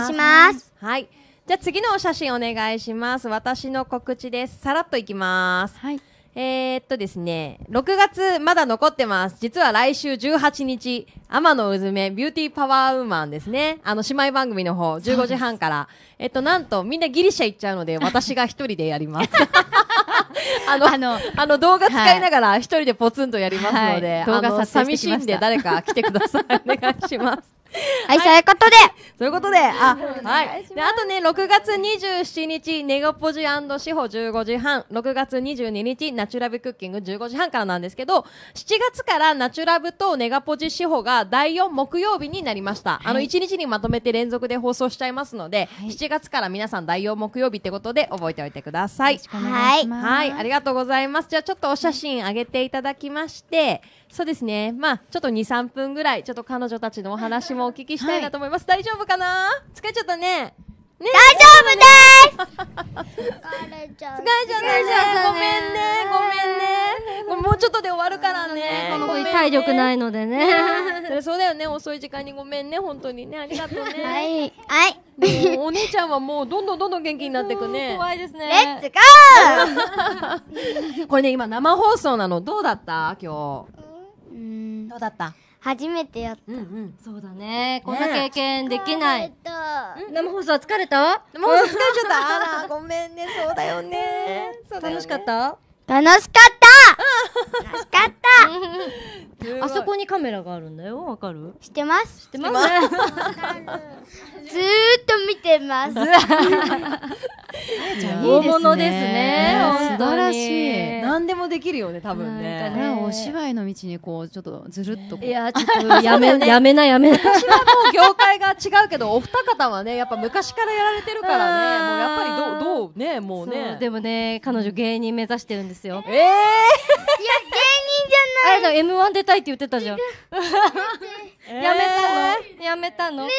いしますはいじゃあ次のお写真お願いします私の告知ですさらっといきますはいえー、っとですね、6月まだ残ってます。実は来週18日、天野うずめ、ビューティーパワーウーマンですね。あの、姉妹番組の方、15時半から。えっと、なんと、みんなギリシャ行っちゃうので、私が一人でやります。あの、あの、あの動画使いながら一人でポツンとやりますので、はい、動画寂しいんで誰か来てください。お願いします。はい、そういうことでそういうことで、あ、はい。で、あとね、6月27日、ネガポジシホ15時半、6月22日、ナチュラブクッキング15時半からなんですけど、7月からナチュラブとネガポジシホが第4木曜日になりました。はい、あの、1日にまとめて連続で放送しちゃいますので、はい、7月から皆さん第4木曜日ってことで覚えておいてください。いはい。はい、ありがとうございます。じゃあちょっとお写真あげていただきまして、そうですね、まあ、ちょっと2、3分ぐらい、ちょっと彼女たちのお話もお聞きしたいなと思います。はい、大丈夫かな疲れちゃったね。ね、大丈夫です疲れちゃう。疲れちゃう、ごめんね、ごめんね。もうちょっとで終わるからね。この子体力ないのでね。そうだよね、遅い時間にごめんね、本当にね。ありがとうね。はい。はい。お姉ちゃんはもうどんどんどんどん元気になっていくね。怖いですね。レッツゴー これね、今生放送なの。どうだった今日。んどうだった初めてやった、うんうん、そうだねこんな経験できない、生放送疲れた生放送疲れちゃったあら ごめんねそうだよね楽しかった楽しかった助かった あそこにカメラがあるんだよ。わかる知ってます知ってますずーっと見てます。いい大物ですね。素晴らしい。何でもできるよね、多分ね。ねお芝居の道にこう、ちょっとずるっといや、ちょっとやめ、ね、やめな、やめな。私はもう業界が違うけど、お二方はね、やっぱ昔からやられてるからね、もうやっぱりどう、どうね、もうね。でもね、彼女芸人目指してるんですよ。ええーいや、芸人じゃないあれだ M1 出たいって言ってたじゃんやめたのやめたの名探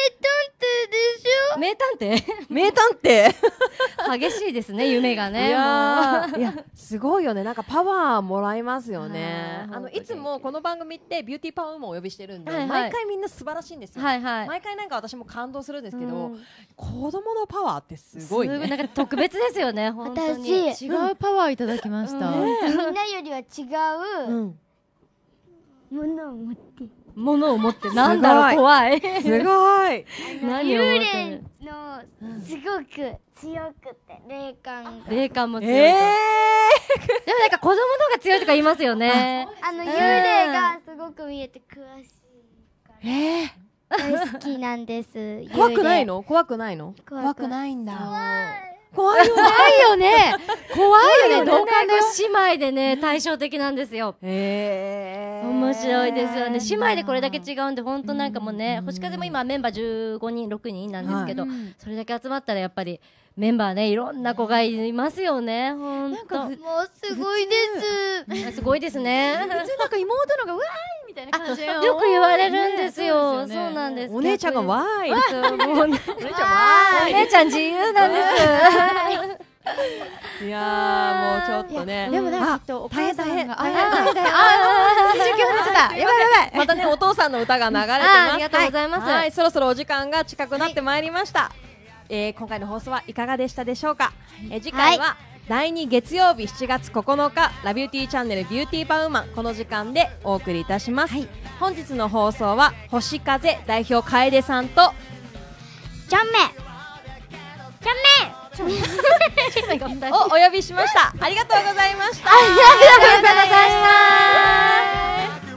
偵でしょ名探偵 名探偵 激しいですね夢がねいやすごいよねなんかパワーもらいますよねあのいつもこの番組ってビューティーパワーウーマンをお呼びしてるんで、はいはい、毎回みんな素晴らしいんですよ、はいはい、毎回なんか私も感動するんですけど、うん、子供のパワーってすごい、ね、なんか特別ですよね 私違うパワーいただきました、うんね、みんなよりは違うものを持ってものを持ってなんだろう怖いすごい幽霊のすごく強くて霊感が霊感も強い、えー、でもなんか子供の方が強いとか言いますよねあの幽霊がすごく見えて詳しいからえー大好きなんです。怖くないの怖くないの怖くないんだ。怖いよね。怖いよね。怖いよね。同感の姉妹でね、対照的なんですよ。へえ。面白いですよね。姉妹でこれだけ違うんで、本当なんかもうね、星風も今メンバー15人、6人なんですけど、それだけ集まったらやっぱり、メンバーね、いろんな子がいますよね。ほんと。もうすごいです。すごいですね。普通なんか妹のが、うわーたいな感じよく言われるんですよ、ね、そうなんですお姉ちゃんがわーい お姉ちゃんわーいお姉ちゃん自由なんですいやもうちょっとね。でもきっとお母さんが。大変あ、やばいやばい。またね、お父さんの歌が流れてます。ありがとうございます。はい、そろそろお時間が近くなってまいりました。え今回の放送はいかがでしたでしょうか。え次回は第2月曜日7月9日ラビューティーチャンネルビューティーパウマンこの時間でお送りいたします、はい、本日の放送は星風代表楓さんとちゃんめちゃんめをお呼びしましたありがとうございましたありがとうございました